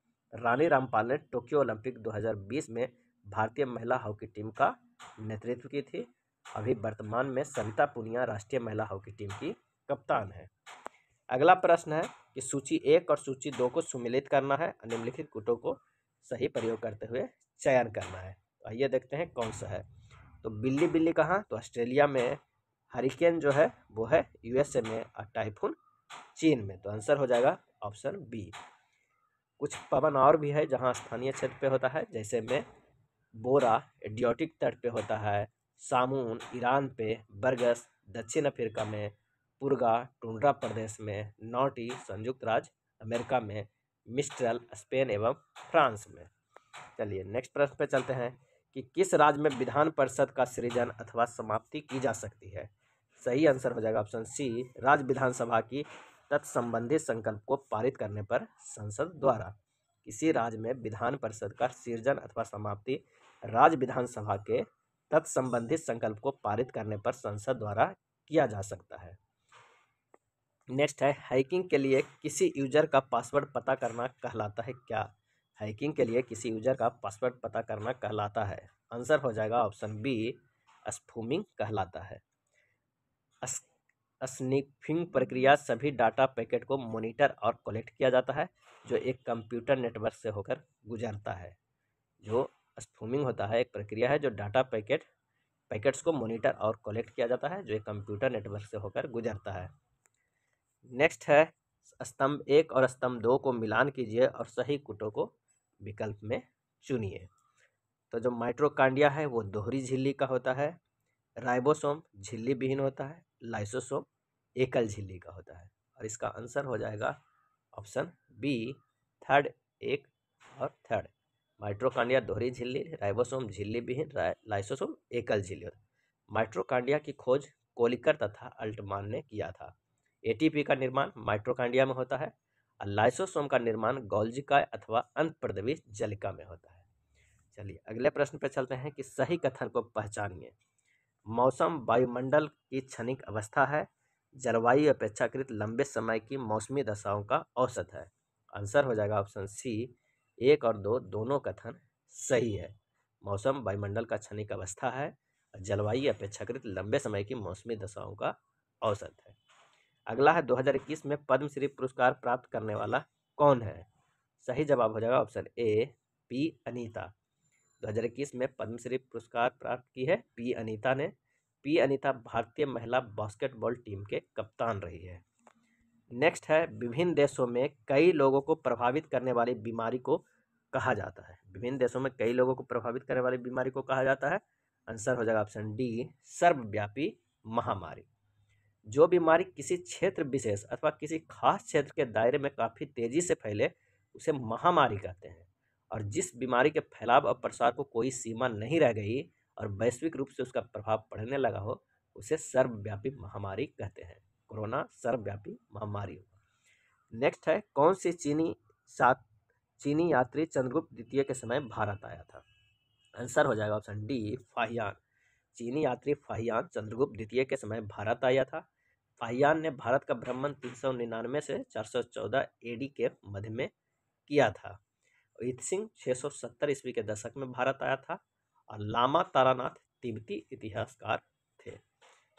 रानी रामपाल ने टोक्यो ओलंपिक 2020 में भारतीय महिला हॉकी टीम का नेतृत्व की थी अभी वर्तमान में सविता पुनिया राष्ट्रीय महिला हॉकी टीम की कप्तान है अगला प्रश्न है कि सूची एक और सूची दो को सुमिलित करना है निम्नलिखित गुटों को सही प्रयोग करते हुए चयन करना है तो आइए देखते हैं कौन सा है तो बिल्ली बिल्ली कहाँ तो ऑस्ट्रेलिया में हरिकेन जो है वो है यूएसए में और टाइफून चीन में तो आंसर हो जाएगा ऑप्शन बी कुछ पवन और भी है जहाँ स्थानीय क्षेत्र पे होता है जैसे में बोरा एडियोटिक तट पे होता है सामून ईरान पे बरगस दक्षिण अफ्रीका में पुरगा टुंड्रा प्रदेश में नॉटी संयुक्त राज्य अमेरिका में मिस्ट्रल स्पेन एवं फ्रांस में चलिए नेक्स्ट प्रश्न पे चलते हैं कि किस राज्य में विधान परिषद का सृजन अथवा समाप्ति की जा सकती है सही आंसर हो जाएगा ऑप्शन सी राज्य विधानसभा की तत्संबंधित संकल्प को पारित करने पर संसद द्वारा किसी राज्य में विधान परिषद का सृजन अथवा समाप्ति राज्य विधानसभा के तत्संबंधित संकल्प को पारित करने पर संसद द्वारा किया जा सकता है नेक्स्ट है हाइकिंग के लिए किसी यूजर का पासवर्ड पता करना कहलाता है क्या हाइकिंग के लिए किसी यूजर का पासवर्ड पता करना कहलाता है आंसर हो जाएगा ऑप्शन बी स्फूमिंग कहलाता है स्निफिंग प्रक्रिया सभी डाटा पैकेट को मॉनिटर और कलेक्ट किया जाता है जो एक कंप्यूटर नेटवर्क से होकर गुजरता है जो स्पूमिंग होता है एक प्रक्रिया है जो डाटा पैकेट पैकेट्स को मॉनिटर और कलेक्ट किया जाता है जो एक कंप्यूटर नेटवर्क से होकर गुजरता है नेक्स्ट है स्तंभ एक और स्तंभ दो को मिलान कीजिए और सही कुटों को विकल्प में चुनिए तो जो माइट्रोकांडिया है वो दोहरी झिल्ली का होता है राइबोसोम झिल्ली विहीन होता है लाइसोसोम एकल झिल्ली का होता है और इसका आंसर हो जाएगा ऑप्शन बी थर्ड एक और थर्ड माइट्रोकांडिया दोहरी झिल्ली राइबोसोम झिल्ली विहीन लाइसोसोम एकल झिल्ली माइट्रोकांडिया की खोज कोलिकर तथा अल्टमान ने किया था एटीपी का निर्माण माइट्रोकांडिया में होता है और लाइसोसोम का निर्माण गोल्जिकाय अथवा प्रदवी जलिका में होता है चलिए अगले प्रश्न पर चलते हैं कि सही कथन को पहचानिए मौसम वायुमंडल की क्षणिक अवस्था है जलवायु अपेक्षाकृत लंबे समय की मौसमी दशाओं का औसत है आंसर हो जाएगा ऑप्शन सी एक और दो दोनों कथन सही है मौसम वायुमंडल का क्षणिक अवस्था है जलवायु अपेक्षाकृत लंबे समय की मौसमी दशाओं का औसत है अगला है 2021 में पद्मश्री पुरस्कार प्राप्त करने वाला कौन है सही जवाब हो जाएगा ऑप्शन ए पी अनीता 2021 में पद्मश्री पुरस्कार प्राप्त की है पी अनीता ने पी अनीता भारतीय महिला बास्केटबॉल टीम के कप्तान रही है नेक्स्ट है विभिन्न देशों में कई लोगों को प्रभावित करने वाली बीमारी को कहा जाता है विभिन्न देशों में कई लोगों को प्रभावित करने वाली बीमारी को कहा जाता है आंसर हो जाएगा ऑप्शन डी सर्वव्यापी महामारी जो बीमारी किसी क्षेत्र विशेष अथवा किसी खास क्षेत्र के दायरे में काफ़ी तेज़ी से फैले उसे महामारी कहते हैं और जिस बीमारी के फैलाव और प्रसार को कोई सीमा नहीं रह गई और वैश्विक रूप से उसका प्रभाव पड़ने लगा हो उसे सर्वव्यापी महामारी कहते हैं कोरोना सर्वव्यापी महामारी नेक्स्ट है कौन से चीनी सात चीनी यात्री चंद्रगुप्त द्वितीय के समय भारत आया था आंसर हो जाएगा ऑप्शन डी फाहियान चीनी यात्री फाहियान चंद्रगुप्त द्वितीय के समय भारत आया था फाहियान ने भारत का भ्रमण तीन सौ निन्यानवे से चार सौ चौदह ए डी के मध्य में किया था ईत सिंह छः सौ सत्तर ईस्वी के दशक में भारत आया था और लामा तारानाथ तिब्बती इतिहासकार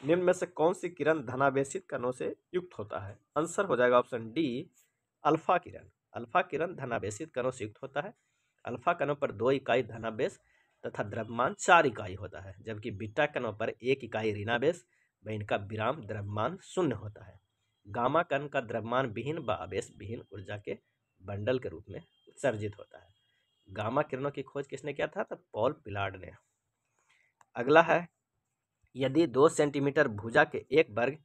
निम्न में से कौन सी किरण धनावेश कणों से युक्त होता है आंसर हो जाएगा ऑप्शन डी अल्फा किरण अल्फा किरण धनावेश कणों से युक्त होता है अल्फा कणों पर दो इकाई धनावेश तथा द्रव्यमान चार इकाई होता है जबकि बीटा कणों पर एक इकाई ऋणावेश व इनका विराम द्रव्यमान शून्य होता है गामा कण का द्रव्यमान विहीन व आवेश विहीन ऊर्जा के बंडल के रूप में उत्सर्जित होता है गामा किरणों की खोज किसने किया था तो पॉल पिलाड ने अगला है यदि दो सेंटीमीटर भुजा के एक वर्ग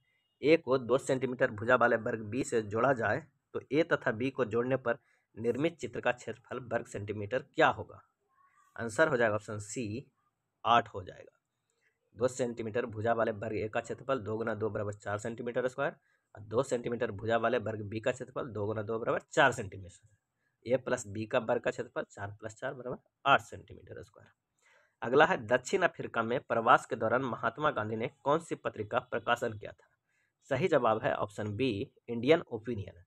ए को दो सेंटीमीटर भुजा वाले वर्ग बी से जोड़ा जाए तो ए तथा बी को जोड़ने पर निर्मित चित्र का क्षेत्रफल वर्ग सेंटीमीटर क्या होगा आंसर हो जाएगा ऑप्शन सी आठ हो जाएगा दो सेंटीमीटर भुजा वाले वर्ग ए का क्षेत्रफल दो गुना दो बराबर चार सेंटीमीटर स्क्वायर और दो सेंटीमीटर भुजा वाले वर्ग बी का क्षेत्रफल दो गुना दो बराबर चार सेंटीमीटर ए प्लस बी का वर्ग का क्षेत्रफल चार प्लस चार बराबर आठ सेंटीमीटर स्क्वायर अगला है दक्षिण अफ्रीका में प्रवास के दौरान महात्मा गांधी ने कौन सी पत्रिका प्रकाशन किया था सही जवाब है option B Indian Opinion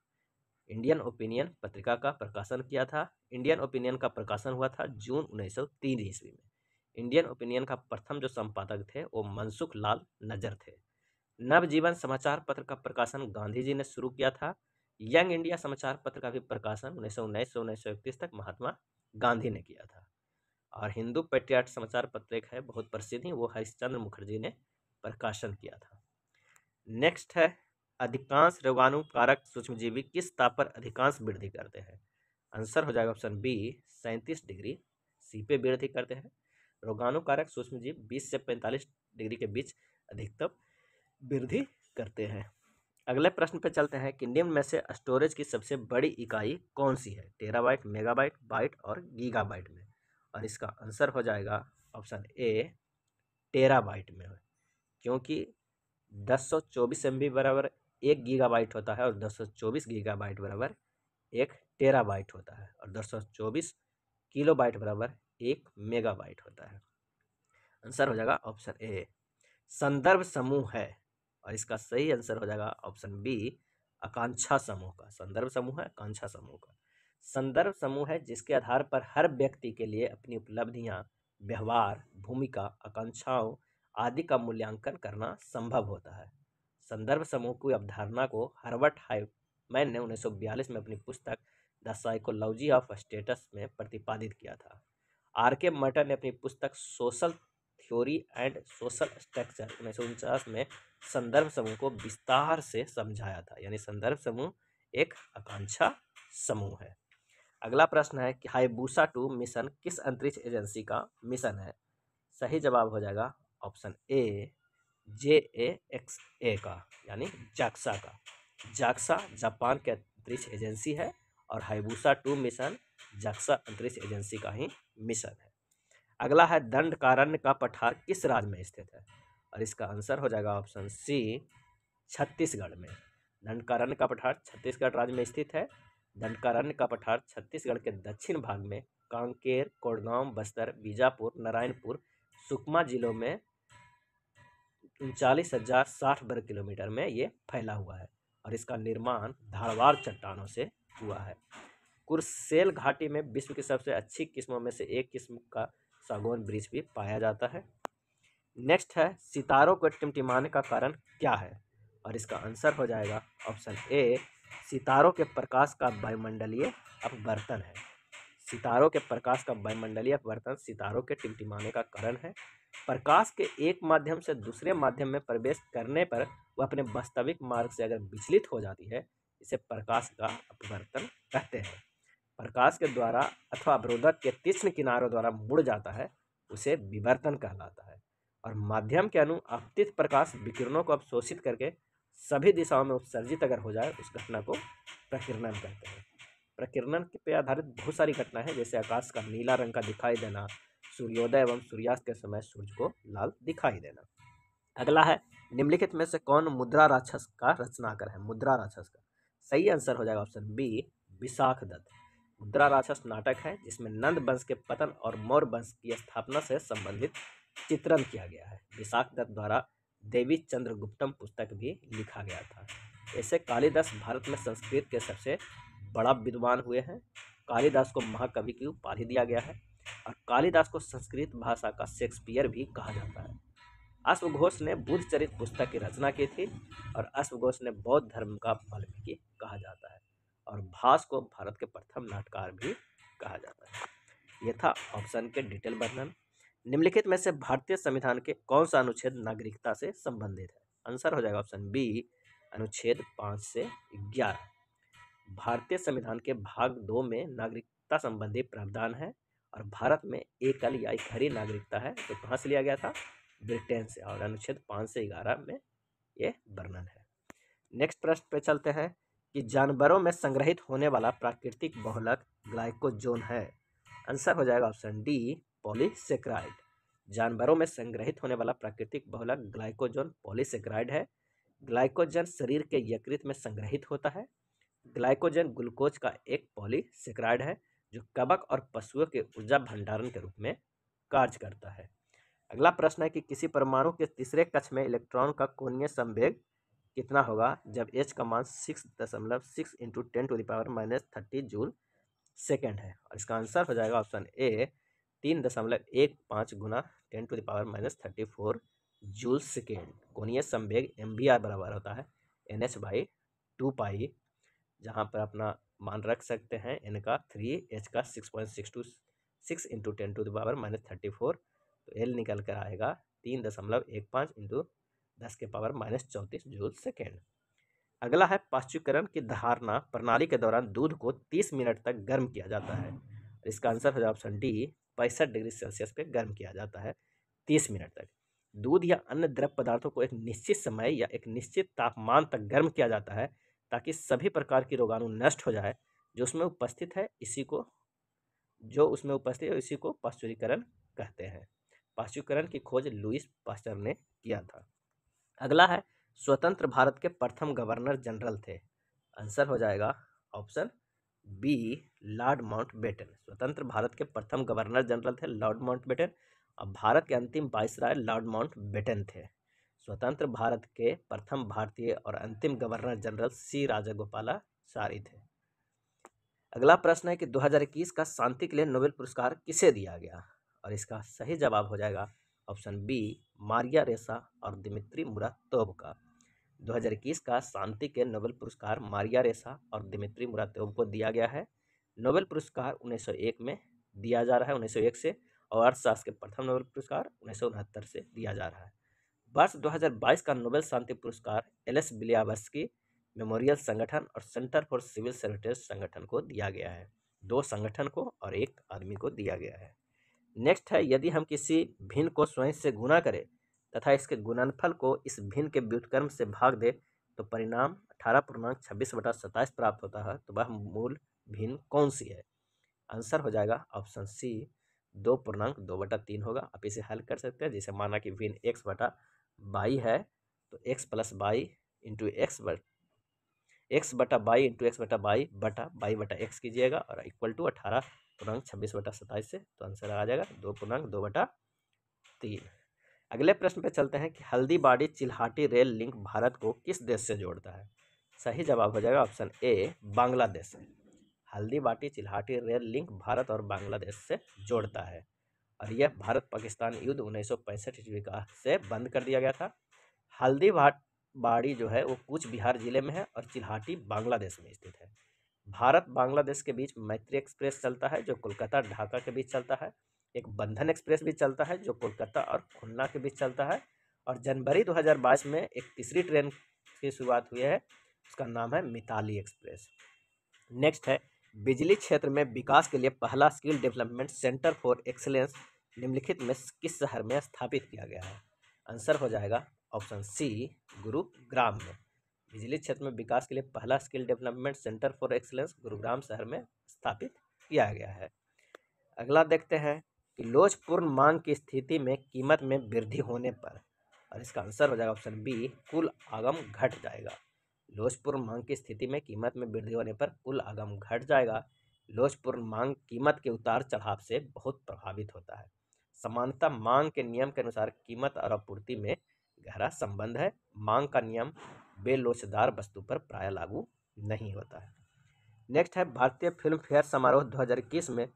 Indian Opinion पत्रिका का प्रकाशन किया था इंडियन ओपिनियन का प्रकाशन हुआ था जून तीन ईस्वी में इंडियन ओपिनियन का प्रथम जो संपादक थे वो मनसुख लाल नजर थे नवजीवन समाचार पत्र का प्रकाशन गांधी जी ने शुरू किया था यंग इंडिया समाचार पत्र का भी प्रकाशन उन्नीस सौ उन्नीस सौ उन्नीस सौ इकतीस तक महात्मा गांधी ने किया था और हिंदू पेट्रियाट समाचार पत्र एक है बहुत प्रसिद्ध है वो हरिश्चंद्र मुखर्जी ने प्रकाशन किया था नेक्स्ट है अधिकांश रोगानुकारक सूक्ष्मजीवी किस ताप पर अधिकांश वृद्धि करते हैं आंसर हो जाएगा ऑप्शन बी सैंतीस डिग्री सी पे वृद्धि करते हैं रोगानुकारक सूक्ष्मजीव बीस से पैंतालीस डिग्री के बीच अधिकतम वृद्धि करते हैं अगले प्रश्न पर चलते हैं कि निम्न में से स्टोरेज की सबसे बड़ी इकाई कौन सी है टेराबाइट मेगाबाइट बाइट और गीगाबाइट में और इसका आंसर हो जाएगा ऑप्शन ए टेरा बाइट में क्योंकि दस सौ चौबीस एम बी बराबर एक गीगा बाइट होता है और दस सौ चौबीस गीगा बाइट बराबर एक टेरा बाइट होता है और दस सौ चौबीस किलो बाइट बराबर एक मेगा बाइट होता है आंसर हो जाएगा ऑप्शन ए संदर्भ समूह है और इसका सही आंसर हो जाएगा ऑप्शन बी आकांक्षा समूह का संदर्भ समूह है आकांक्षा समूह का संदर्भ समूह है जिसके आधार पर हर व्यक्ति के लिए अपनी उपलब्धियाँ व्यवहार भूमिका आकांक्षाओं आदि का मूल्यांकन करना संभव होता है संदर्भ समूह की अवधारणा को हर्बर्ट हाइमैन ने उन्नीस में अपनी पुस्तक द साइकोलॉजी ऑफ स्टेटस में प्रतिपादित किया था आर के मर्टन ने अपनी पुस्तक social theory and social structure उन्नीस में संदर्भ समूह को विस्तार से समझाया था यानी संदर्भ समूह एक आकांक्षा समूह है अगला प्रश्न है कि हाईबूसा टू मिशन किस अंतरिक्ष एजेंसी का मिशन है सही जवाब हो जाएगा ऑप्शन ए जे ए एक्स ए का यानी जाक्सा का जाक्सा जापान के अंतरिक्ष एजेंसी है और हाईबूसा टू मिशन जाक्सा अंतरिक्ष एजेंसी का ही मिशन है अगला है दंडकारण्य का पठार किस राज्य में स्थित है और इसका आंसर हो जाएगा ऑप्शन सी छत्तीसगढ़ में कारण्य का पठार छत्तीसगढ़ राज्य में स्थित है दंडकारण्य का पठार छत्तीसगढ़ के दक्षिण भाग में कांकेर कोडगांव बस्तर बीजापुर नारायणपुर सुकमा जिलों में उनचालीस हजार साठ वर्ग किलोमीटर में ये फैला हुआ है और इसका निर्माण धारवाड़ चट्टानों से हुआ है कुरसेल घाटी में विश्व की सबसे अच्छी किस्मों में से एक किस्म का सागौन ब्रिज भी पाया जाता है नेक्स्ट है सितारों को टिमटिमाने का कारण क्या है और इसका आंसर हो जाएगा ऑप्शन ए सितारों के प्रकाश का वायुमंडलीय अपवर्तन है सितारों के प्रकाश का वायुमंडलीय अपवर्तन सितारों के टिमटिमाने का कारण है प्रकाश के एक माध्यम से दूसरे माध्यम में प्रवेश करने पर वह अपने वास्तविक मार्ग से अगर विचलित हो जाती है इसे प्रकाश का अपवर्तन कहते हैं प्रकाश के द्वारा अथवा अवरोधक के तीक्ष्ण किनारों द्वारा मुड़ जाता है उसे विवर्तन कहलाता है और माध्यम के अनु प्रकाश विकिरणों को अवशोषित करके सभी दिशाओं में उत्सर्जित अगर हो जाए उस घटना को प्रकीर्णन कहते हैं प्रकीर्णन पे आधारित बहुत सारी घटनाएं हैं जैसे आकाश का नीला रंग का दिखाई देना सूर्योदय एवं सूर्यास्त के समय सूर्य को लाल दिखाई देना अगला है निम्नलिखित में से कौन मुद्रा राक्षस का रचनाकर है मुद्रा राक्षस का सही आंसर हो जाएगा ऑप्शन बी विशाख दत्त मुद्रा राक्षस नाटक है जिसमें नंद वंश के पतन और मौर्य वंश की स्थापना से संबंधित चित्रण किया गया है विशाख दत्त द्वारा देवी चंद्र गुप्तम पुस्तक भी लिखा गया था ऐसे कालिदास भारत में संस्कृत के सबसे बड़ा विद्वान हुए हैं कालिदास को महाकवि की उपाधि दिया गया है और कालिदास को संस्कृत भाषा का शेक्सपियर भी कहा जाता है अश्वघोष ने बुद्ध चरित पुस्तक की रचना की थी और अश्वघोष ने बौद्ध धर्म का वाल्मीकि कहा जाता है और भास को भारत के प्रथम नाटकार भी कहा जाता है यह था ऑप्शन के डिटेल वर्णन निम्नलिखित में से भारतीय संविधान के कौन सा अनुच्छेद नागरिकता से संबंधित है आंसर हो जाएगा ऑप्शन बी अनुच्छेद पाँच से ग्यारह भारतीय संविधान के भाग दो में नागरिकता संबंधी प्रावधान है और भारत में एकल या खरी नागरिकता है तो कहाँ से लिया गया था ब्रिटेन से और अनुच्छेद पाँच से ग्यारह में ये वर्णन है नेक्स्ट प्रश्न पे चलते हैं कि जानवरों में संग्रहित होने वाला प्राकृतिक बहुलक ग्लाइकोजोन है आंसर हो जाएगा ऑप्शन डी पॉलीसेक्राइड जानवरों में संग्रहित होने वाला प्राकृतिक बहुलक ग्लाइकोजन पॉलीसेक्राइड है ग्लाइकोजन शरीर के यकृत में संग्रहित होता है ग्लाइकोजन ग्लूकोज का एक पॉलीसेक्राइड है जो कबक और पशुओं के ऊर्जा भंडारण के रूप में कार्य करता है अगला प्रश्न है कि किसी परमाणु के तीसरे कक्ष में इलेक्ट्रॉन का कोणीय संवेग कितना होगा जब एच का मान सिक्स दशमलव six into ten to the power minus thirty joule second है और इसका आंसर हो जाएगा ऑप्शन ए तीन दशमलव एक पाँच गुना ten to the power minus thirty four joule second कोनीय संवेग एम बी आर बराबर होता है N H by two pi जहाँ पर अपना मान रख सकते हैं एन का थ्री एच का six point six two six into ten to the power minus thirty four तो एल निकल कर आएगा तीन दशमलव एक पाँच इंटू दस के पावर माइनस चौंतीस जूल सेकेंड अगला है पाश्चुकरण की धारणा प्रणाली के दौरान दूध को तीस मिनट तक गर्म किया जाता है इसका आंसर हो जाए ऑप्शन डी पैंसठ डिग्री सेल्सियस पे गर्म किया जाता है तीस मिनट तक दूध या अन्य द्रव पदार्थों को एक निश्चित समय या एक निश्चित तापमान तक गर्म किया जाता है ताकि सभी प्रकार की रोगाणु नष्ट हो जाए जो उसमें उपस्थित है इसी को जो उसमें उपस्थित है इसी को पाश्चुरीकरण कहते हैं पाश्चुरीकरण की खोज लुइस पास्टर ने किया था अगला है स्वतंत्र भारत के प्रथम गवर्नर जनरल थे आंसर हो जाएगा ऑप्शन बी लॉर्ड बेटन स्वतंत्र भारत के प्रथम गवर्नर जनरल थे लॉर्ड माउंटबेटन और भारत के अंतिम राय लॉर्ड बेटन थे स्वतंत्र भारत के प्रथम भारतीय और अंतिम गवर्नर जनरल सी राजागोपाला सारी थे अगला प्रश्न है कि 2021 का शांति के लिए नोबेल पुरस्कार किसे दिया गया और इसका सही जवाब हो जाएगा ऑप्शन बी मारिया रेसा और दिमित्री तोब का 2021 का शांति के नोबेल पुरस्कार मारिया रेसा और दिमित्री मुरातोव को दिया गया है नोबेल पुरस्कार 1901 में दिया जा रहा है 1901 से और अर्थशास्त्र के प्रथम नोबेल पुरस्कार उन्नीस से दिया जा रहा है वर्ष 2022 का नोबेल शांति पुरस्कार एल एस बिलियावस्की मेमोरियल संगठन और सेंटर फॉर सिविल सर्विसेज संगठन को दिया गया है दो संगठन को और एक आदमी को दिया गया है नेक्स्ट है यदि हम किसी भिन्न को स्वयं से गुना करें तथा इसके गुणनफल को इस भिन्न के व्युतकर्म से भाग दे तो परिणाम अठारह पूर्णांक छब्बीस बटा सत्ताईस प्राप्त होता है तो वह मूल भिन्न कौन सी है आंसर हो जाएगा ऑप्शन सी दो पूर्णांक दो बटा तीन होगा आप इसे हल कर सकते हैं जैसे माना कि भिन्न एक्स बटा बाई है तो X plus by into X but X बटा बाई इंटू एक्स बटा बाई बटा बाई बटा एक्स कीजिएगा और इक्वल टू अठारह पूर्णांक छब्बीस बटा सत्ताईस से तो आंसर आ जाएगा दो पूर्णांक दो बटा तीन अगले प्रश्न पे चलते हैं कि हल्दीबाड़ी चिल्हाटी रेल लिंक भारत को किस देश से जोड़ता है सही जवाब हो जाएगा ऑप्शन ए बांग्लादेश से हल्दीबाटी चिल्हाटी रेल लिंक भारत और बांग्लादेश से जोड़ता है और यह भारत पाकिस्तान युद्ध उन्नीस सौ पैंसठ ईस्वी का से बंद कर दिया गया था हल्दी बाड़ी जो है वो कुछ बिहार जिले में है और चिल्हाटी बांग्लादेश में स्थित है भारत बांग्लादेश के बीच मैत्री एक्सप्रेस चलता है जो कोलकाता ढाका के बीच चलता है एक बंधन एक्सप्रेस भी चलता है जो कोलकाता और खुलना के बीच चलता है और जनवरी 2022 में एक तीसरी ट्रेन की शुरुआत हुई है उसका नाम है मिताली एक्सप्रेस नेक्स्ट है बिजली क्षेत्र में विकास के लिए पहला skill development centre for excellence निम्नलिखित में किस शहर में स्थापित किया गया है आंसर हो जाएगा ऑप्शन सी गुरुग्राम में बिजली क्षेत्र में विकास के लिए पहला skill development centre for excellence Gurugram शहर में स्थापित किया गया है अगला देखते हैं कि लोचपूर्ण मांग की स्थिति में कीमत में वृद्धि होने पर और इसका आंसर हो जाएगा ऑप्शन बी कुल आगम घट जाएगा लोचपूर्ण मांग की स्थिति में कीमत में वृद्धि होने पर कुल आगम घट जाएगा लोचपूर्ण मांग कीमत के उतार चढ़ाव से बहुत प्रभावित होता है समानता मांग के नियम के अनुसार कीमत और आपूर्ति में गहरा संबंध है मांग का नियम बेलोचदार वस्तु पर प्राय लागू नहीं होता है नेक्स्ट है भारतीय फिल्म फेयर समारोह 2021 में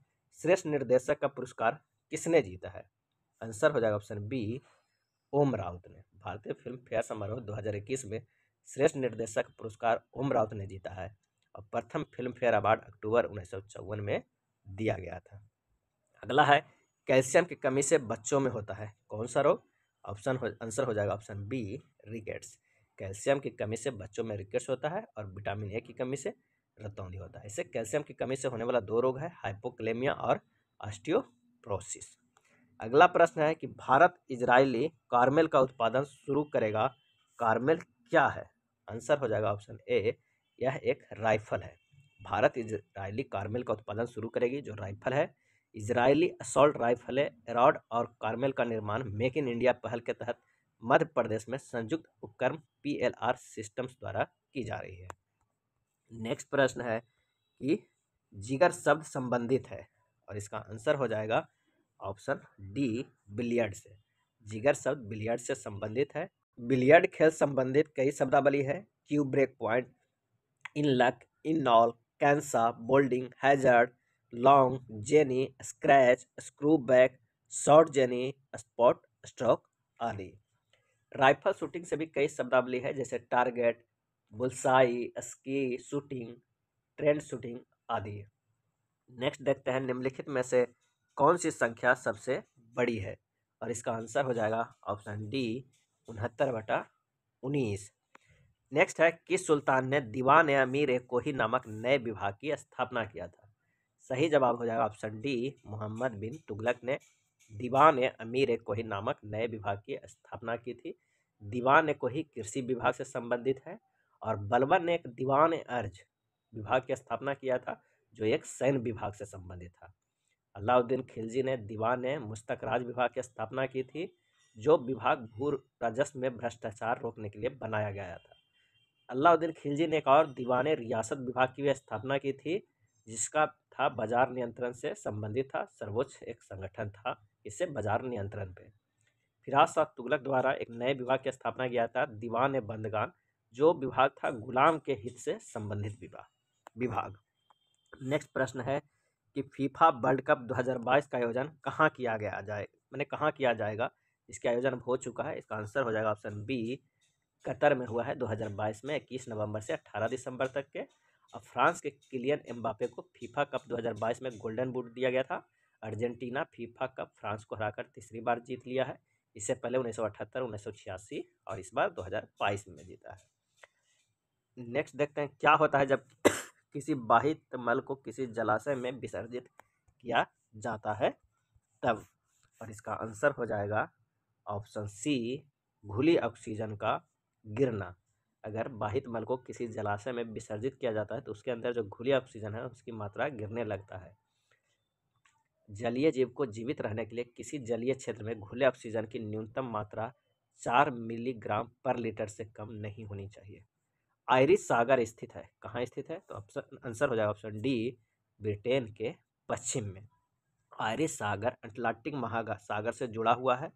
श्रेष्ठ निर्देशक का पुरस्कार किसने जीता है आंसर हो जाएगा ऑप्शन बी ओम राउत ने भारतीय फिल्म फेयर समारोह 2021 में श्रेष्ठ निर्देशक पुरस्कार ओम राउत ने जीता है और प्रथम फिल्म फेयर अवार्ड अक्टूबर उन्नीस में दिया गया था अगला है कैल्शियम की कमी से बच्चों में होता है कौन सा रोग ऑप्शन हो आंसर हो जाएगा ऑप्शन बी रिकेट्स कैल्शियम की कमी से बच्चों में रिकेट्स होता है और विटामिन ए की कमी से रतौंदी होता है इसे कैल्शियम की कमी से होने वाला दो रोग है हाइपोक्लेमिया और ऑस्टियो प्रोसेस अगला प्रश्न है कि भारत इजरायली कार्मेल का उत्पादन शुरू करेगा कार्मेल क्या है आंसर हो जाएगा ऑप्शन ए यह एक राइफल है भारत इजरायली कार्मेल का उत्पादन शुरू करेगी जो राइफल है इजरायली असॉल्ट राइफलें एरॉड और कार्मेल का निर्माण मेक इन इंडिया पहल के तहत मध्य प्रदेश में संयुक्त उपक्रम पी एल आर सिस्टम्स द्वारा की जा रही है नेक्स्ट प्रश्न है कि जिगर शब्द संबंधित है और इसका आंसर हो जाएगा ऑप्शन डी बिलियर्ड से जिगर शब्द बिलियर्ड से संबंधित है बिलियर्ड खेल संबंधित कई शब्दावली है cue break point in lock in नॉल कैंसा bolting hazard long jenny scratch screw back short jenny spot stroke आदि राइफल शूटिंग से भी कई शब्दावली है जैसे target bullseye ski shooting trend shooting आदि नेक्स्ट देखते हैं निम्नलिखित में से कौन सी संख्या सबसे बड़ी है और इसका आंसर हो जाएगा ऑप्शन डी उनहत्तर बटा उन्नीस नेक्स्ट है किस सुल्तान ने दीवान ए अमीर ए कोही नामक नए विभाग की स्थापना किया था सही जवाब हो जाएगा ऑप्शन डी मोहम्मद बिन तुगलक ने दीवान ए अमीर ए कोही नामक नए विभाग की स्थापना की थी दीवान ए कोही कृषि विभाग से संबंधित है और बलवन ने एक दीवान अर्ज विभाग की स्थापना किया था जो एक सैन्य विभाग से संबंधित था अलाउद्दीन खिलजी ने दीवान मुश्तक राज विभाग की स्थापना की थी जो विभाग भू राजस्व में भ्रष्टाचार रोकने के लिए बनाया गया था अलाउद्दीन खिलजी ने एक और दीवान रियासत विभाग की भी स्थापना की थी जिसका था बाजार नियंत्रण से संबंधित था सर्वोच्च एक संगठन था इससे बाजार नियंत्रण पे फिराज शाह तुगलक द्वारा एक नए विभाग की स्थापना किया था दीवान बंदगान जो विभाग था गुलाम के हित से संबंधित विभाग विभाग नेक्स्ट प्रश्न है कि फीफा वर्ल्ड कप 2022 का आयोजन कहाँ किया गया जाए मैंने कहाँ किया जाएगा इसका आयोजन हो चुका है इसका आंसर हो जाएगा ऑप्शन बी कतर में हुआ है 2022 में इक्कीस नवंबर से 18 दिसंबर तक के और फ्रांस के किलियन एम्बापे को फीफा कप 2022 में गोल्डन बूट दिया गया था अर्जेंटीना फीफा कप फ्रांस को हराकर तीसरी बार जीत लिया है इससे पहले उन्नीस सौ अठहत्तर उन्नीस सौ छियासी और इस बार दो हज़ार बाईस में जीता है नेक्स्ट देखते हैं क्या होता है जब किसी बाहित मल को किसी जलाशय में विसर्जित किया जाता है तब और इसका आंसर हो जाएगा ऑप्शन सी घुली ऑक्सीजन का गिरना अगर बाहित मल को किसी जलाशय में विसर्जित किया जाता है तो उसके अंदर जो घुली ऑक्सीजन है उसकी मात्रा गिरने लगता है जलीय जीव को जीवित रहने के लिए किसी जलीय क्षेत्र में घुले ऑक्सीजन की न्यूनतम मात्रा चार मिलीग्राम पर लीटर से कम नहीं होनी चाहिए आयरिस सागर स्थित है कहाँ स्थित है तो ऑप्शन आंसर हो जाएगा ऑप्शन डी ब्रिटेन के पश्चिम में आयरिस सागर अटलांटिक महागा सागर से जुड़ा हुआ है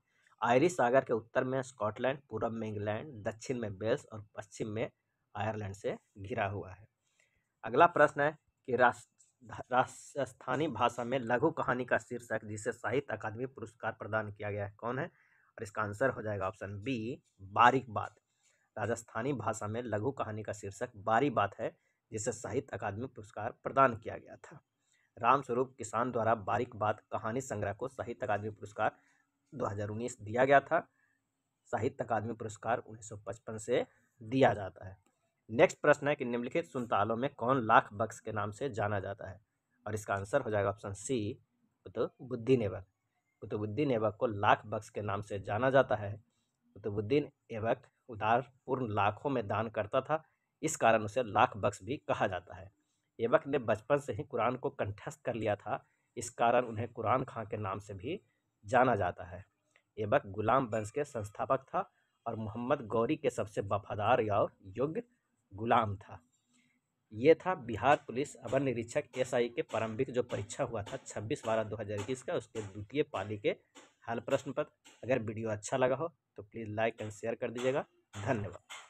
आयरिस सागर के उत्तर में स्कॉटलैंड पूर्व में इंग्लैंड दक्षिण में वेल्स और पश्चिम में आयरलैंड से घिरा हुआ है अगला प्रश्न है कि राजस्थानी भाषा में लघु कहानी का शीर्षक जिसे साहित्य अकादमी पुरस्कार प्रदान किया गया है कौन है और इसका आंसर हो जाएगा ऑप्शन बी बारीक बात राजस्थानी भाषा में लघु कहानी का शीर्षक बारी बात है जिसे साहित्य अकादमी पुरस्कार प्रदान किया गया था रामस्वरूप किसान द्वारा बारीक बात कहानी संग्रह को साहित्य अकादमी पुरस्कार 2019 दिया गया था साहित्य अकादमी पुरस्कार 1955 से दिया जाता है नेक्स्ट प्रश्न है कि निम्नलिखित सुनतालों में कौन लाख बक्स के नाम से जाना जाता है और इसका आंसर हो जाएगा ऑप्शन सी कुतुबुद्दीन एवक कुतुबुद्दीन एवक को लाख बक्स के नाम से जाना जाता है कुतुबुद्दीन एवक उदार पूर्ण लाखों में दान करता था इस कारण उसे लाख बख्श भी कहा जाता है एबक ने बचपन से ही कुरान को कंठस्थ कर लिया था इस कारण उन्हें कुरान खां के नाम से भी जाना जाता है एबक गुलाम वंश के संस्थापक था और मोहम्मद गौरी के सबसे वफादार और योग्य गुलाम था ये था बिहार पुलिस अवर निरीक्षक एस के प्रारंभिक जो परीक्षा हुआ था 26 बारह 2021 का उसके द्वितीय पाली के हाल प्रश्न पत्र अगर वीडियो अच्छा लगा हो तो प्लीज़ लाइक एंड शेयर कर दीजिएगा धन्यवाद